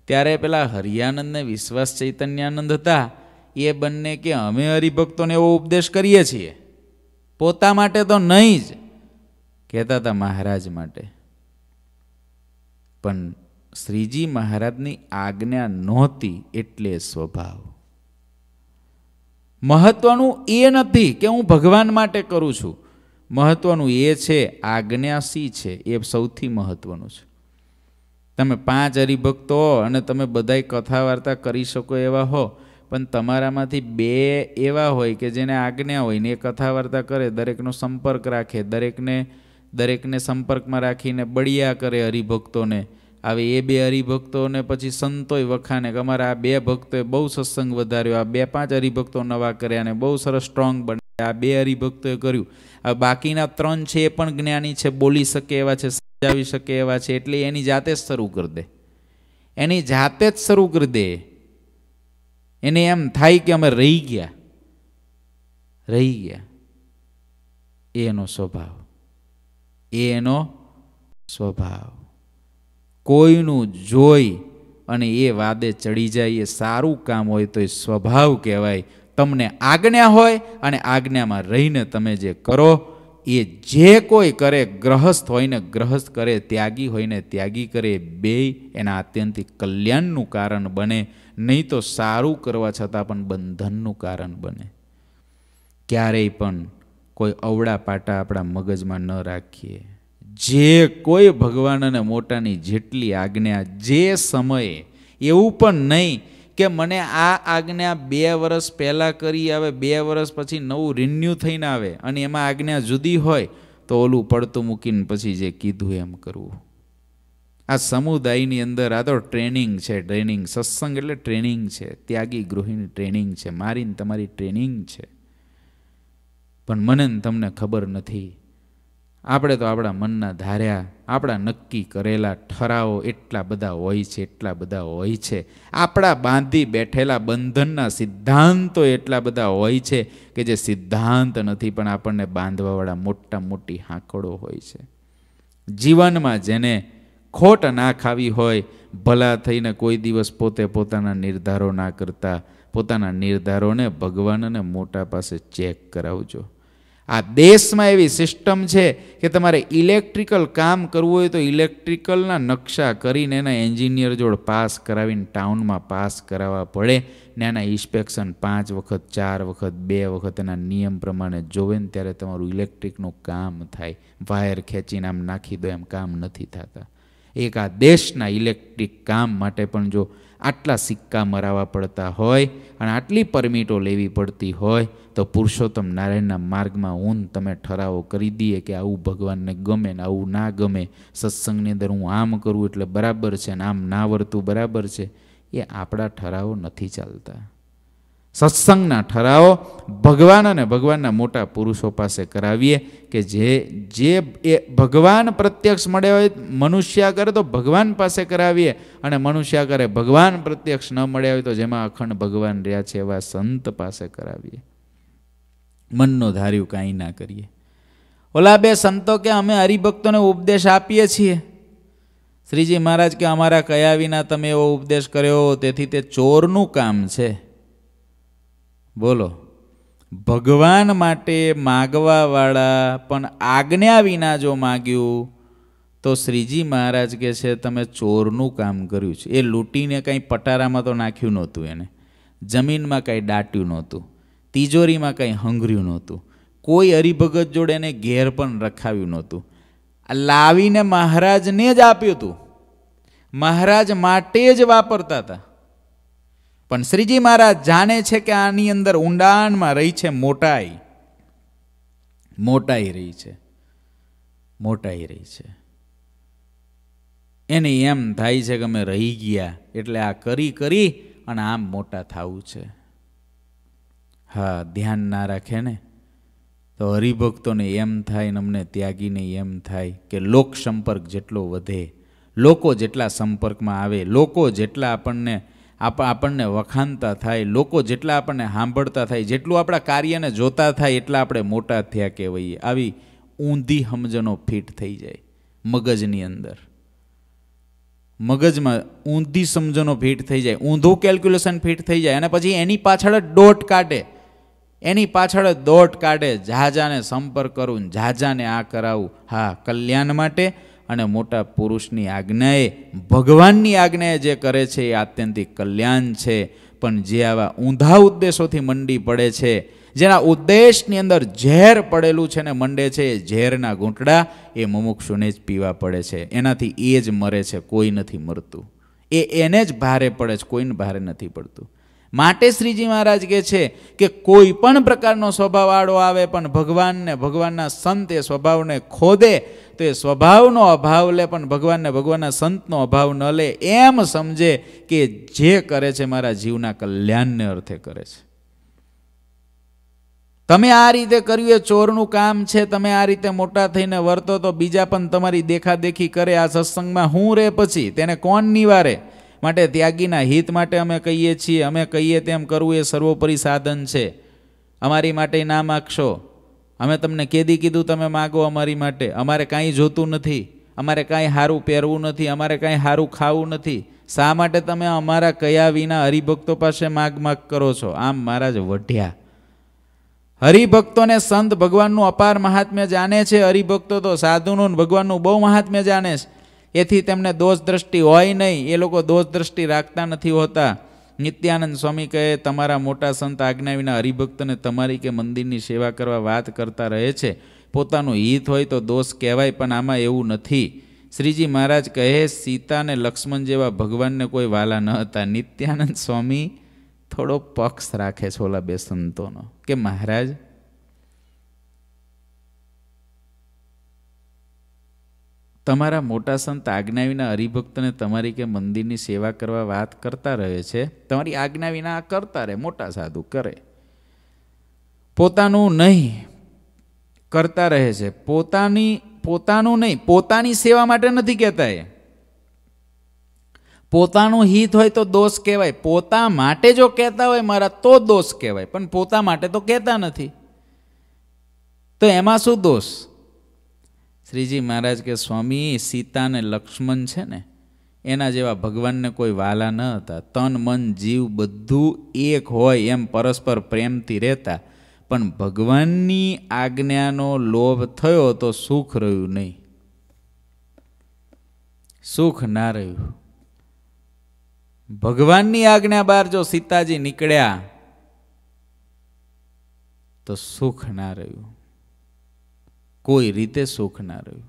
ત્યારે પેલા હરિયાનંદને વિશ્વાસ ચૈતન્યાનંદ હતા એ બંને કે અમે હરિભક્તોને એવો ઉપદેશ કરીએ છીએ પોતા માટે તો નહીં જ કહેતા હતા મહારાજ માટે પણ શ્રીજી મહારાજની આજ્ઞા નહોતી એટલે સ્વભાવ મહત્ત્વનું એ નથી કે હું ભગવાન માટે કરું છું મહત્ત્વનું એ છે આજ્ઞાસી છે એ સૌથી મહત્ત્વનું છે તમે પાંચ હરિભક્તો અને તમે બધાય કથા વાર્તા કરી શકો એવા હો પણ તમારામાંથી બે એવા હોય કે જેને આજ્ઞા હોય ને એ કથા વાર્તા કરે દરેકનો સંપર્ક રાખે દરેકને દરેકને સંપર્કમાં રાખીને બળિયા કરે હરિભક્તોને આવે એ બે હરિભક્તોને પછી સંતોય વખાને કે અમારા આ બે ભક્તોએ બહુ સત્સંગ વધાર્યો આ બે પાંચ હરિભક્તો નવા કર્યા અને બહુ સરસ સ્ટ્રોંગ બન્યા આ બે હરિભક્તોએ કર્યું હવે બાકીના ત્રણ છે એ પણ જ્ઞાની છે બોલી શકે એવા છે સમજાવી શકે એવા છે એટલે એની જાતે જ શરૂ કરી દે એની જાતે જ શરૂ કરી દે એને એમ થાય કે અમે રહી ગયા રહી ગયા એનો સ્વભાવ એનો સ્વભાવ કોઈનું જોઈ અને એ વાદે ચડી જાય એ સારું કામ હોય તો એ સ્વભાવ કહેવાય તમને આજ્ઞા હોય અને આજ્ઞામાં રહીને તમે જે કરો એ જે કોઈ કરે ગ્રહસ્થ હોયને ગ્રહસ્થ કરે ત્યાગી હોઈને ત્યાગી કરે બે એના આત્યંતિક કલ્યાણનું કારણ બને નહીં તો સારું કરવા છતાં પણ બંધનનું કારણ બને ક્યારેય પણ કોઈ અવડા પાટા આપણા મગજમાં ન રાખીએ જે કોઈ ભગવાન અને મોટાની જેટલી આજ્ઞા જે સમયે એવું પણ નહીં કે મને આ આજ્ઞા બે વર્ષ પહેલાં કરી આવે બે વર્ષ પછી નવું રિન્યૂ થઈને આવે અને એમાં આજ્ઞા જુદી હોય તો ઓલું પડતું મૂકીને પછી જે કીધું એમ કરવું આ સમુદાયની અંદર આ તો ટ્રેનિંગ છે ટ્રેનિંગ સત્સંગ એટલે ટ્રેનિંગ છે ત્યાગી ગૃહિણી ટ્રેનિંગ છે મારીને તમારી ટ્રેનિંગ છે પણ મને તમને ખબર નથી આપણે તો આપણા મનના ધાર્યા આપણા નક્કી કરેલા ઠરાવો એટલા બધા હોય છે એટલા બધા હોય છે આપણા બાંધી બેઠેલા બંધનના સિદ્ધાંતો એટલા બધા હોય છે કે જે સિદ્ધાંત નથી પણ આપણને બાંધવાવાળા મોટા મોટી હાંકડો હોય છે જીવનમાં જેને ખોટ ના ખાવી હોય ભલા થઈને કોઈ દિવસ પોતે પોતાના નિર્ધારો ના કરતા પોતાના નિર્ધારોને ભગવાનને મોટા પાસે ચેક કરાવજો આ દેશમાં એવી સિસ્ટમ છે કે તમારે ઇલેક્ટ્રિકલ કામ કરવું હોય તો ઇલેક્ટ્રિકલના નકશા કરીને એના એન્જિનિયર જોડ પાસ કરાવીને ટાઉનમાં પાસ કરાવવા પડે ને આના ઇન્સ્પેક્શન પાંચ વખત ચાર વખત બે વખત એના નિયમ પ્રમાણે જોવે ને ત્યારે તમારું ઇલેક્ટ્રિકનું કામ થાય વાયર ખેંચીને આમ નાખી દો એમ કામ નથી થતા એક આ દેશના ઇલેક્ટ્રિક કામ માટે પણ જો આટલા સિક્કા મરાવા પડતા હોય અને આટલી પરમિટો લેવી પડતી હોય તો પુરુષોત્તમ નારાયણના માર્ગમાં ઊન તમે ઠરાવો કરી દઈએ કે આવું ભગવાનને ગમે ને આવું ના ગમે સત્સંગની અંદર હું આમ કરું એટલે બરાબર છે ને આમ ના વર્તવું બરાબર છે એ આપણા ઠરાવો નથી ચાલતા સત્સંગના ઠરાવો ભગવાન અને ભગવાનના મોટા પુરુષો પાસે કરાવીએ કે જે જે એ ભગવાન પ્રત્યક્ષ મળે હોય મનુષ્યા કરે તો ભગવાન પાસે કરાવીએ અને મનુષ્યા કરે ભગવાન પ્રત્યક્ષ ન મળ્યા હોય તો જેમાં અખંડ ભગવાન રહ્યા છે એવા સંત પાસે કરાવીએ મનનું ધાર્યું કાંઈ ના કરીએ ઓલા બે સંતો કે અમે હરિભક્તોને ઉપદેશ આપીએ છીએ શ્રીજી મહારાજ કે અમારા કયા વિના તમે એવો ઉપદેશ કર્યો તેથી તે ચોરનું કામ છે બોલો ભગવાન માટે માગવાવાળા પણ આજ્ઞા વિના જો માગ્યું તો શ્રીજી મહારાજ કે છે તમે ચોરનું કામ કર્યું છે એ લૂંટીને કંઈ પટારામાં તો નાખ્યું નહોતું એને જમીનમાં કંઈ દાટ્યું નહોતું તિજોરીમાં કંઈ હંગર્યું નહોતું કોઈ હરિભગત જોડે એને ઘેર પણ રખાવ્યું નહોતું લાવીને મહારાજને જ આપ્યું હતું મહારાજ માટે જ વાપરતા હતા પણ શ્રીજી મહારાજ જાણે છે કે આની અંદર ઊંડાણમાં રહી છે મોટાઈ મોટાઈ રહી છે મોટાઈ રહી છે એને એમ થાય છે કે અમે રહી ગયા એટલે આ કરી કરી અને આમ મોટા થવું છે હા ધ્યાન ના રાખે ને તો હરિભક્તોને એમ થાય ને અમને ત્યાગીને એમ થાય કે લોક સંપર્ક જેટલો વધે લોકો જેટલા સંપર્કમાં આવે લોકો જેટલા આપણને આપ આપણને વખાણતા થાય લોકો જેટલા આપણને સાંભળતા થાય જેટલું આપણા કાર્યને જોતા થાય એટલા આપણે મોટા થયા કહેવાઈએ આવી ઊંધી સમજણો ફિટ થઈ જાય મગજની અંદર મગજમાં ઊંધી સમજણો ફિટ થઈ જાય ઊંધું કેલ્ક્યુલેશન ફિટ થઈ જાય અને પછી એની પાછળ જ દોટ કાઢે એની પાછળ જ દોટ કાઢે ઝાઝાને સંપર્ક કરું ઝાઝાને આ કરાવું હા કલ્યાણ માટે અને મોટા પુરુષની આજ્ઞાએ ભગવાનની આજ્ઞાએ જે કરે છે એ આત્યંતિક કલ્યાણ છે પણ જે આવા ઊંધા ઉદ્દેશોથી મંડી પડે છે જેના ઉદ્દેશની અંદર ઝેર પડેલું છે ને મંડે છે એ ઝેરના ઘૂંટડા એ મુમુક્ષુને જ પીવા પડે છે એનાથી એ જ મરે છે કોઈ નથી મરતું એ એને જ ભારે પડે છે કોઈને ભારે નથી પડતું માટે શ્રીજી મહારાજ કહે છે કે કોઈ પણ પ્રકારનો સ્વભાવવાળો આવે પણ ભગવાનને ભગવાનના સંત એ સ્વભાવને ખોદે તો એ સ્વભાવનો અભાવ લે પણ ભગવાનને ભગવાનના સંતનો અભાવ ન લે એમ સમજે કે જે કરે છે મારા જીવના કલ્યાણને અર્થે કરે છે તમે આ રીતે કર્યું એ ચોરનું કામ છે તમે આ રીતે મોટા થઈને વર્તો તો બીજા પણ તમારી દેખાદેખી કરે આ સત્સંગમાં હું રે પછી તેને કોણ નિવારે માટે ત્યાગીના હિત માટે અમે કહીએ છીએ અમે કહીએ તેમ કરવું એ સર્વોપરી સાધન છે અમારી માટે ના માગશો અમે તમને કેદી કીધું તમે માગો અમારી માટે અમારે કાંઈ જોતું નથી અમારે કાંઈ સારું પહેરવું નથી અમારે કાંઈ સારું ખાવું નથી શા માટે તમે અમારા કયા વિના હરિભક્તો પાસે માગ માગ કરો છો આમ મહારાજ વઢ્યા હરિભક્તોને સંત ભગવાનનું અપાર મહાત્મ્ય જાણે છે હરિભક્તો તો સાધુનું ભગવાનનું બહુ મહાત્મ્ય જાણે છે એથી તેમને દોષ દ્રષ્ટિ હોય નહીં એ લોકો દોષ દ્રષ્ટિ રાખતા નથી હોતા નિત્યાનંદ સ્વામી કહે તમારા મોટા સંત આજ્ઞા વિના હરિભક્તને તમારી કે મંદિરની સેવા કરવા વાત કરતા રહે છે પોતાનું હિત હોય તો દોષ કહેવાય પણ આમાં એવું નથી શ્રીજી મહારાજ કહે સીતાને લક્ષ્મણ જેવા ભગવાનને કોઈ વાલા ન હતા નિત્યાનંદ સ્વામી થોડો પક્ષ રાખે છે ઓલા બે સંતોનો કે મહારાજ તમારા મોટા સંત આજ્ઞા વિના હરિભક્તને તમારી કે મંદિરની સેવા કરવા વાત કરતા રહે છે તમારી આજ્ઞા વિના આ કરતા રહે મોટા સાધુ કરે પોતાનું નહીં કરતા રહે છે પોતાની પોતાનું નહીં પોતાની સેવા માટે નથી કહેતા એ પોતાનું હિત હોય તો દોષ કહેવાય પોતા માટે જો કહેતા હોય મારા તો દોષ કહેવાય પણ પોતા માટે તો કહેતા નથી તો એમાં શું દોષ શ્રીજી મહારાજ કે સ્વામી સીતાને લક્ષ્મણ છે ને એના જેવા ભગવાનને કોઈ વાલા ન હતા તન મન જીવ બધું એક હોય એમ પરસ્પર પ્રેમથી રહેતા પણ ભગવાનની આજ્ઞાનો લોભ થયો તો સુખ રહ્યું નહીં સુખ ના રહ્યું ભગવાનની આજ્ઞા બહાર જો સીતાજી નીકળ્યા તો સુખ ના રહ્યું કોઈ રીતે સુખ ના રહ્યું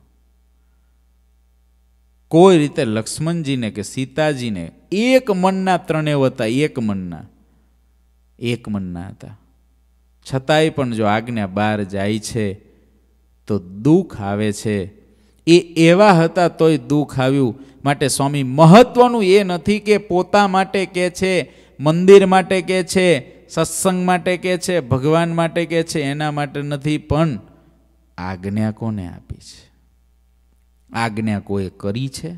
કોઈ રીતે લક્ષ્મણજીને કે સીતાજીને એક મનના ત્રણેવ હતા એક મનના એક મનના હતા છતાંય પણ જો આજ્ઞા બહાર જાય છે તો દુઃખ આવે છે એ એવા હતા તોય દુઃખ આવ્યું માટે સ્વામી મહત્વનું એ નથી કે પોતા માટે કહે છે મંદિર માટે કહે છે સત્સંગ માટે કહે છે ભગવાન માટે કહે છે એના માટે નથી પણ આજ્ઞા કોને આપી છે આજ્ઞા કોઈ કરી છે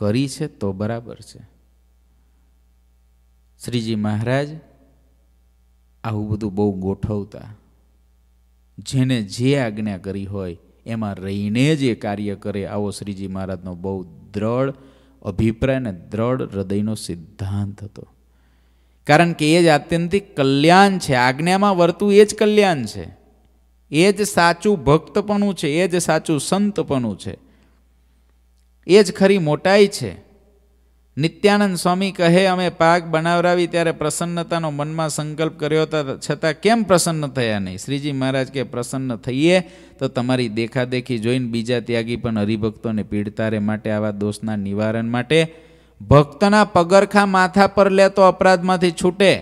કરી છે તો બરાબર છે શ્રીજી મહારાજ આવું બધું બહુ ગોઠવતા જેને જે આજ્ઞા કરી હોય એમાં રહીને જ એ કાર્ય કરે આવો શ્રીજી મહારાજનો બહુ દ્રઢ અભિપ્રાય અને દ્રઢ હૃદયનો સિદ્ધાંત હતો કારણ કે એ જ આત્યંતિક કલ્યાણ છે આજ્ઞામાં વર્તું એ જ કલ્યાણ છે એ જ સાચું ભક્તપણું છે એ જ સાચું સંતપણું છે એ જ ખરી મોટાઈ છે નિત્યાનંદ સ્વામી કહે અમે પાક બનાવરાવી ત્યારે પ્રસન્નતાનો મનમાં સંકલ્પ કર્યો હતો છતાં કેમ પ્રસન્ન થયા નહીં શ્રીજી મહારાજ કે પ્રસન્ન થઈએ તો તમારી દેખાદેખી જોઈને બીજા ત્યાગી પણ હરિભક્તોને પીડતા રહે માટે આવા દોષના નિવારણ માટે ભક્તના પગરખા માથા પર લે તો અપરાધમાંથી છૂટે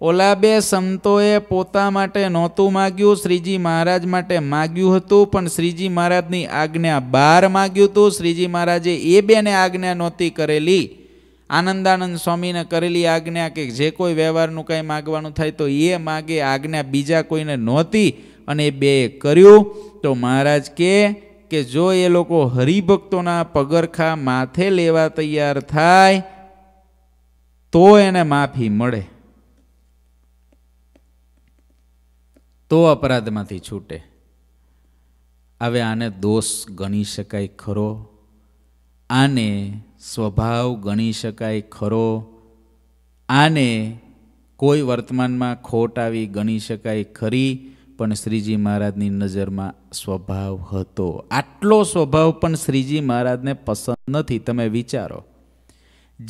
ઓલા બે સંતોએ પોતા માટે નહોતું માગ્યું શ્રીજી મહારાજ માટે માગ્યું હતું પણ શ્રીજી મહારાજની આજ્ઞા બહાર માગ્યું હતું શ્રીજી મહારાજે એ બેને આજ્ઞા નહોતી કરેલી આનંદાનંદ સ્વામીને કરેલી આજ્ઞા કે જે કોઈ વ્યવહારનું કંઈ માગવાનું થાય તો એ માગે આજ્ઞા બીજા કોઈને નહોતી અને એ બે કર્યું તો મહારાજ કે કે જો એ લોકો હરિભક્તોના પગરખા માથે લેવા તૈયાર થાય તો એને માફી મળે તો અપરાધમાંથી છૂટે હવે આને દોષ ગણી શકાય ખરો આને સ્વભાવ ગણી શકાય ખરો આને કોઈ વર્તમાનમાં ખોટ આવી ગણી શકાય ખરી પણ શ્રીજી મહારાજની નજરમાં સ્વભાવ હતો આટલો સ્વભાવ પણ શ્રીજી મહારાજને પસંદ નથી તમે વિચારો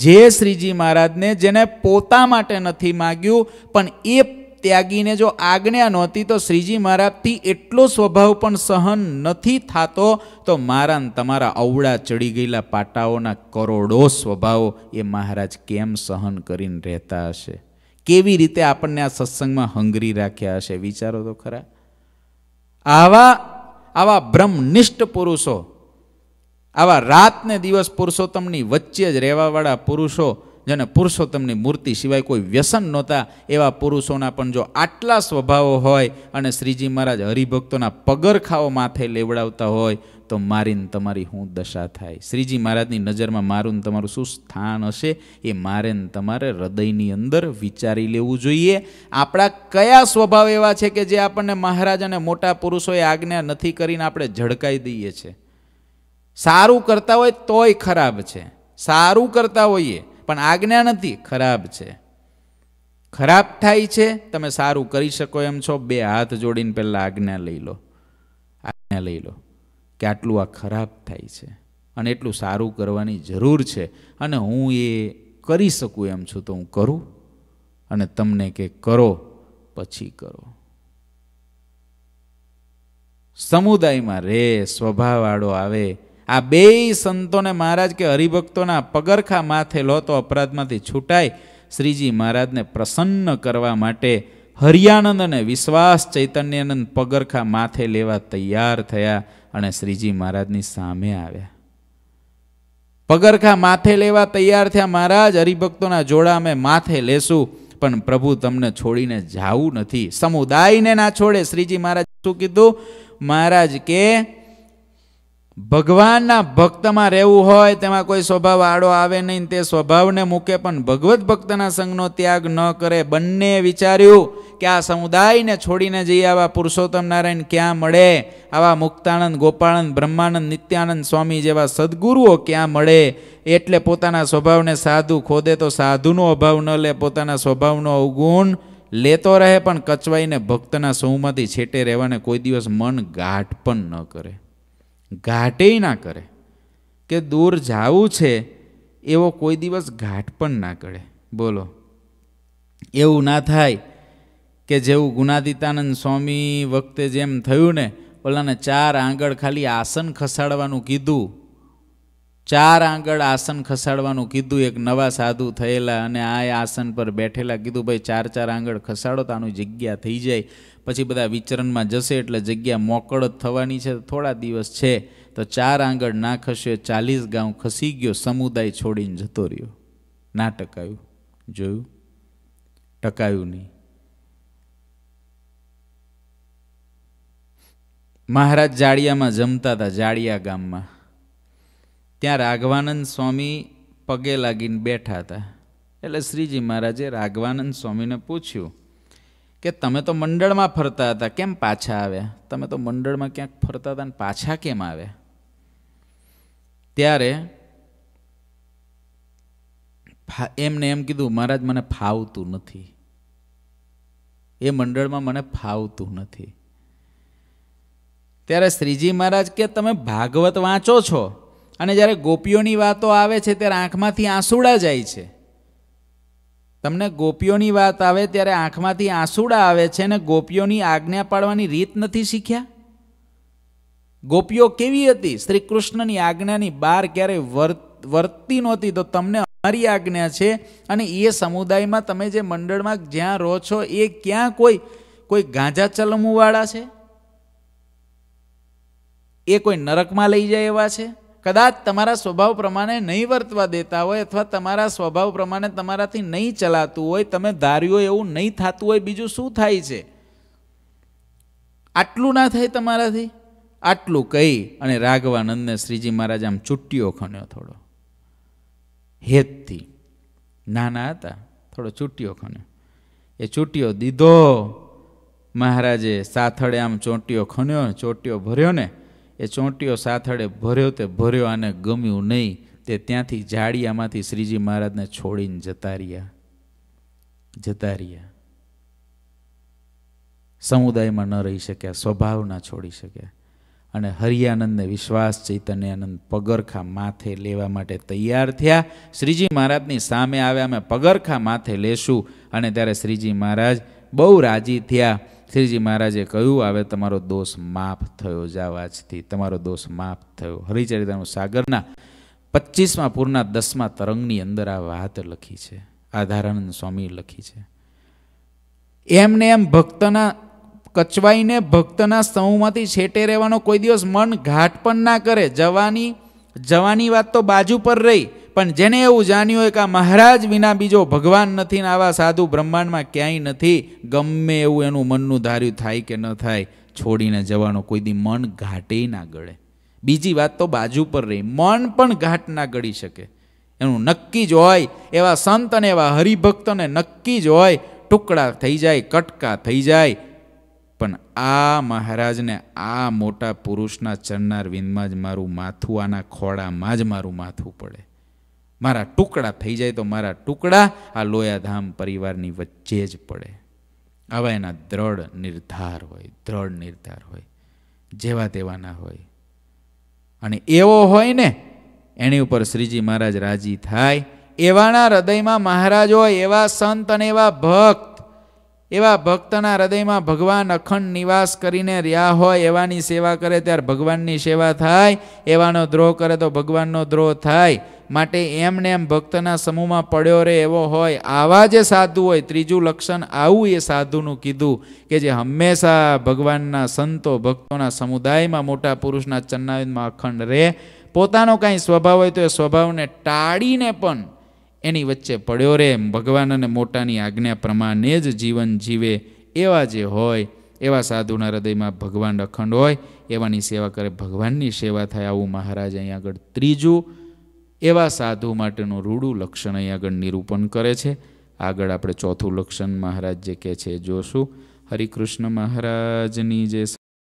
જે શ્રીજી મહારાજને જેને પોતા માટે નથી માગ્યું પણ એ ત્યાગીને જો આજ્ઞા નહોતી તો શ્રીજી મહારાજથી એટલો સ્વભાવ પણ સહન નથી થતો તો મારા તમારા અવળા ચડી ગયેલા પાટાઓના કરોડો સ્વભાવ એ મહારાજ કેમ સહન કરીને રહેતા હશે કેવી રીતે આપણને આ સત્સંગમાં હંગરી રાખ્યા હશે વિચારો તો ખરા આવા આવા બ્રહ્મનિષ્ઠ પુરુષો આવા રાતને દિવસ પુરુષોત્તમની વચ્ચે જ રહેવાવાળા પુરુષો જેને પુરુષોત્તમની મૂર્તિ સિવાય કોઈ વ્યસન નહોતા એવા પુરુષોના પણ જો આટલા સ્વભાવો હોય અને શ્રીજી મહારાજ હરિભક્તોના પગરખાઓ માથે લેવડાવતા હોય તો મારીને તમારી હું દશા થાય શ્રીજી મહારાજની નજરમાં મારું ને તમારું શું સ્થાન હશે એ મારે ને તમારે હૃદયની અંદર વિચારી લેવું જોઈએ આપણા કયા સ્વભાવ એવા છે કે જે આપણને મહારાજ અને મોટા પુરુષોએ આજ્ઞા નથી કરીને આપણે ઝડકાઈ દઈએ છીએ સારું કરતા હોય તોય ખરાબ છે સારું કરતા હોઈએ પણ આજ્ઞા નથી ખરાબ છે ખરાબ થાય છે તમે સારું કરી શકો એમ છો બે હાથ જોડીને પહેલાં આજ્ઞા લઈ લો આજ્ઞા લઈ લો કે આટલું આ ખરાબ થાય છે અને એટલું સારું કરવાની જરૂર છે અને હું એ કરી શકું એમ છું તો હું કરું અને તમને કે કરો પછી કરો સમુદાયમાં રે સ્વભાવવાળો આવે આ બેય સંતોને મહારાજ કે હરિભક્તોના પગરખા માથે લો તો અપરાધમાંથી છૂટાય શ્રીજી મહારાજને પ્રસન્ન કરવા માટે હરિયાનંદ અને વિશ્વાસ ચૈતન્યાનંદ પગરખા માથે લેવા તૈયાર થયા અને શ્રીજી મહારાજની સામે આવ્યા પગરખા માથે લેવા તૈયાર થયા મહારાજ હરિભક્તોના જોડા અમે માથે લેશું પણ પ્રભુ તમને છોડીને જાવું નથી સમુદાયને ના છોડે શ્રીજી મહારાજ શું કીધું મહારાજ કે ભગવાનના ભક્તમાં રહેવું હોય તેમાં કોઈ સ્વભાવ આડો આવે નહીં તે સ્વભાવને મૂકે પણ ભગવત ભક્તના સંગનો ત્યાગ ન કરે બંને વિચાર્યું કે આ સમુદાયને છોડીને જઈએ આવા પુરુષોત્તમ નારાયણ ક્યાં મળે આવા મુક્તાનંદ ગોપાળંદ બ્રહ્માનંદ નિત્યાનંદ સ્વામી જેવા સદગુરુઓ ક્યાં મળે એટલે પોતાના સ્વભાવને સાધુ ખોદે તો સાધુનો અભાવ ન લે પોતાના સ્વભાવનો અવગુણ લેતો રહે પણ કચવાઈને ભક્તના સૌમાંથી છેટે રહેવાને કોઈ દિવસ મન ગાઢ પણ ન કરે ઘાટેય ના કરે કે દૂર જવું છે એવો કોઈ દિવસ ઘાટ પણ ના કરે બોલો એવું ના થાય કે જેવું ગુનાદિતાનંદ સ્વામી વખતે જેમ થયું ને ઓલાને ચાર આંગળ ખાલી આસન ખસાડવાનું કીધું ચાર આંગળ આસન ખસાડવાનું કીધું એક નવા સાધુ થયેલા અને આ આસન પર બેઠેલા કીધું ભાઈ ચાર ચાર આંગળ ખસાડો તો આનું જગ્યા થઈ જાય પછી બધા વિચરણમાં જશે એટલે જગ્યા મોકળ થવાની છે થોડા દિવસ છે તો ચાર આંગળ ના ખસ્યો ચાલીસ ગાઉં ખસી ગયો સમુદાય છોડીને જતો રહ્યો ના ટકાયું જોયું ટકાયું નહીં મહારાજ જાડિયામાં જમતા હતા જાડિયા ગામમાં ત્યાં રાઘવાનંદ સ્વામી પગે લાગીને બેઠા હતા એટલે શ્રીજી મહારાજે રાઘવાનંદ સ્વામીને પૂછ્યું કે તમે તો મંડળમાં ફરતા હતા કેમ પાછા આવ્યા તમે તો મંડળમાં ક્યાંક ફરતા હતા ને પાછા કેમ આવ્યા ત્યારે એમને એમ કીધું મહારાજ મને ફાવતું નથી એ મંડળમાં મને ફાવતું નથી ત્યારે શ્રીજી મહારાજ કે તમે ભાગવત વાંચો છો અને જ્યારે ગોપીઓની વાતો આવે છે ત્યારે આંખમાંથી આંસુડા જાય છે તમને ગોપીઓની વાત આવે ત્યારે આંખમાંથી આંસુડા આવે છે ને ગોપીઓની આજ્ઞા પાડવાની રીત નથી શીખ્યા ગોપીઓ કેવી હતી શ્રી કૃષ્ણની આજ્ઞાની બહાર ક્યારેય વર્તી નહોતી તો તમને અમારી આજ્ઞા છે અને એ સમુદાયમાં તમે જે મંડળમાં જ્યાં રહો છો એ ક્યાં કોઈ કોઈ ગાંજા ચલમુવાળા છે એ કોઈ નરકમાં લઈ જાય એવા છે કદાચ તમારા સ્વભાવ પ્રમાણે નહીં વર્તવા દેતા હોય અથવા તમારા સ્વભાવ પ્રમાણે તમારાથી નહીં ચલાતું હોય તમે ધાર્યો એવું નહીં થતું હોય બીજું શું થાય છે આટલું ના થાય તમારાથી આટલું કહી અને રાઘવાનંદને શ્રીજી મહારાજ આમ ચૂંટીઓ ખણ્યો થોડો હેતથી નાના હતા થોડો ચૂંટીઓ ખણ્યો એ ચૂંટીઓ દીધો મહારાજે સાથળે આમ ચોંટીઓ ખણ્યો ચોટીઓ ભર્યો ને એ ચોંટીઓ સાથળે ભર્યો તે ભર્યો આને ગમ્યું નહીં તે ત્યાંથી જાડિયામાંથી શ્રીજી મહારાજને છોડીને જતા રહ્યા જતા રહ્યા સમુદાયમાં ન રહી શક્યા સ્વભાવ ના છોડી શક્યા અને હરિયાનંદને વિશ્વાસ ચૈતન્યાનંદ પગરખા માથે લેવા માટે તૈયાર થયા શ્રીજી મહારાજની સામે આવ્યા અમે પગરખા માથે લેશું અને ત્યારે શ્રીજી મહારાજ બહુ રાજી થયા શ્રીજી મહારાજે કહ્યું આવે તમારો દોષ માફ થયો જા વાંચથી તમારો દોષ માફ થયો હરિચરિતાનું સાગરના પચીસમાં પૂરના દસમાં તરંગની અંદર આ વાત લખી છે આધારાનંદ સ્વામી લખી છે એમને એમ ભક્તના કચવાઈને ભક્તના સૌમાંથી છેટે રહેવાનો કોઈ દિવસ મન ઘાટ પણ ના કરે જવાની જવાની વાત તો બાજુ પર રહી પણ જેને એવું જાણ્યું હોય કે આ મહારાજ વિના બીજો ભગવાન નથી ને આવા સાધુ બ્રહ્માંડમાં ક્યાંય નથી ગમે એવું એનું મનનું ધાર્યું થાય કે ન થાય છોડીને જવાનો કોઈ દી મન ઘાટે ના ગળે બીજી વાત તો બાજુ પર રહી મન પણ ઘાટ ના ગળી શકે એનું નક્કી જ હોય એવા સંત અને એવા હરિભક્તને નક્કી જ હોય ટુકડા થઈ જાય કટકા થઈ જાય પણ આ મહારાજને આ મોટા પુરુષના ચરનાર વિંદમાં જ મારું માથું આના ખોળામાં જ મારું માથું પડે મારા ટુકડા થઈ જાય તો મારા ટુકડા આ લોયાધામ પરિવારની વચ્ચે જ પડે આવા એના દ્રઢ નિર્ધાર હોય દ્રઢ નિર્ધાર હોય જેવા તેવાના હોય અને એવો હોય ને એની ઉપર શ્રીજી મહારાજ રાજી થાય એવાના હૃદયમાં મહારાજ હોય એવા સંત અને એવા ભક્ત એવા ભક્તના હૃદયમાં ભગવાન અખંડ નિવાસ કરીને રહ્યા હોય એવાની સેવા કરે ત્યારે ભગવાનની સેવા થાય એવાનો દ્રોહ કરે તો ભગવાનનો દ્રોહ થાય માટે એમને એમ ભક્તના સમૂહમાં પડ્યો રહે એવો હોય આવા જે સાધુ હોય ત્રીજું લક્ષણ આવું એ સાધુનું કીધું કે જે હંમેશા ભગવાનના સંતો ભક્તોના સમુદાયમાં મોટા પુરુષના ચન્નાવીનમાં અખંડ રહે પોતાનો કાંઈ સ્વભાવ હોય તો એ સ્વભાવને ટાળીને પણ એની વચ્ચે પડ્યો રહે ભગવાન અને મોટાની આજ્ઞા પ્રમાણે જ જીવન જીવે એવા જે હોય એવા સાધુના હૃદયમાં ભગવાન અખંડ હોય એવાની સેવા કરે ભગવાનની સેવા થાય આવું મહારાજ અહીં આગળ ત્રીજું એવા સાધુ માટેનું રૂડું લક્ષણ અહીં આગળ નિરૂપણ કરે છે આગળ આપણે ચોથું લક્ષણ મહારાજ જે કહે છે જોશું હરિકૃષ્ણ મહારાજની જે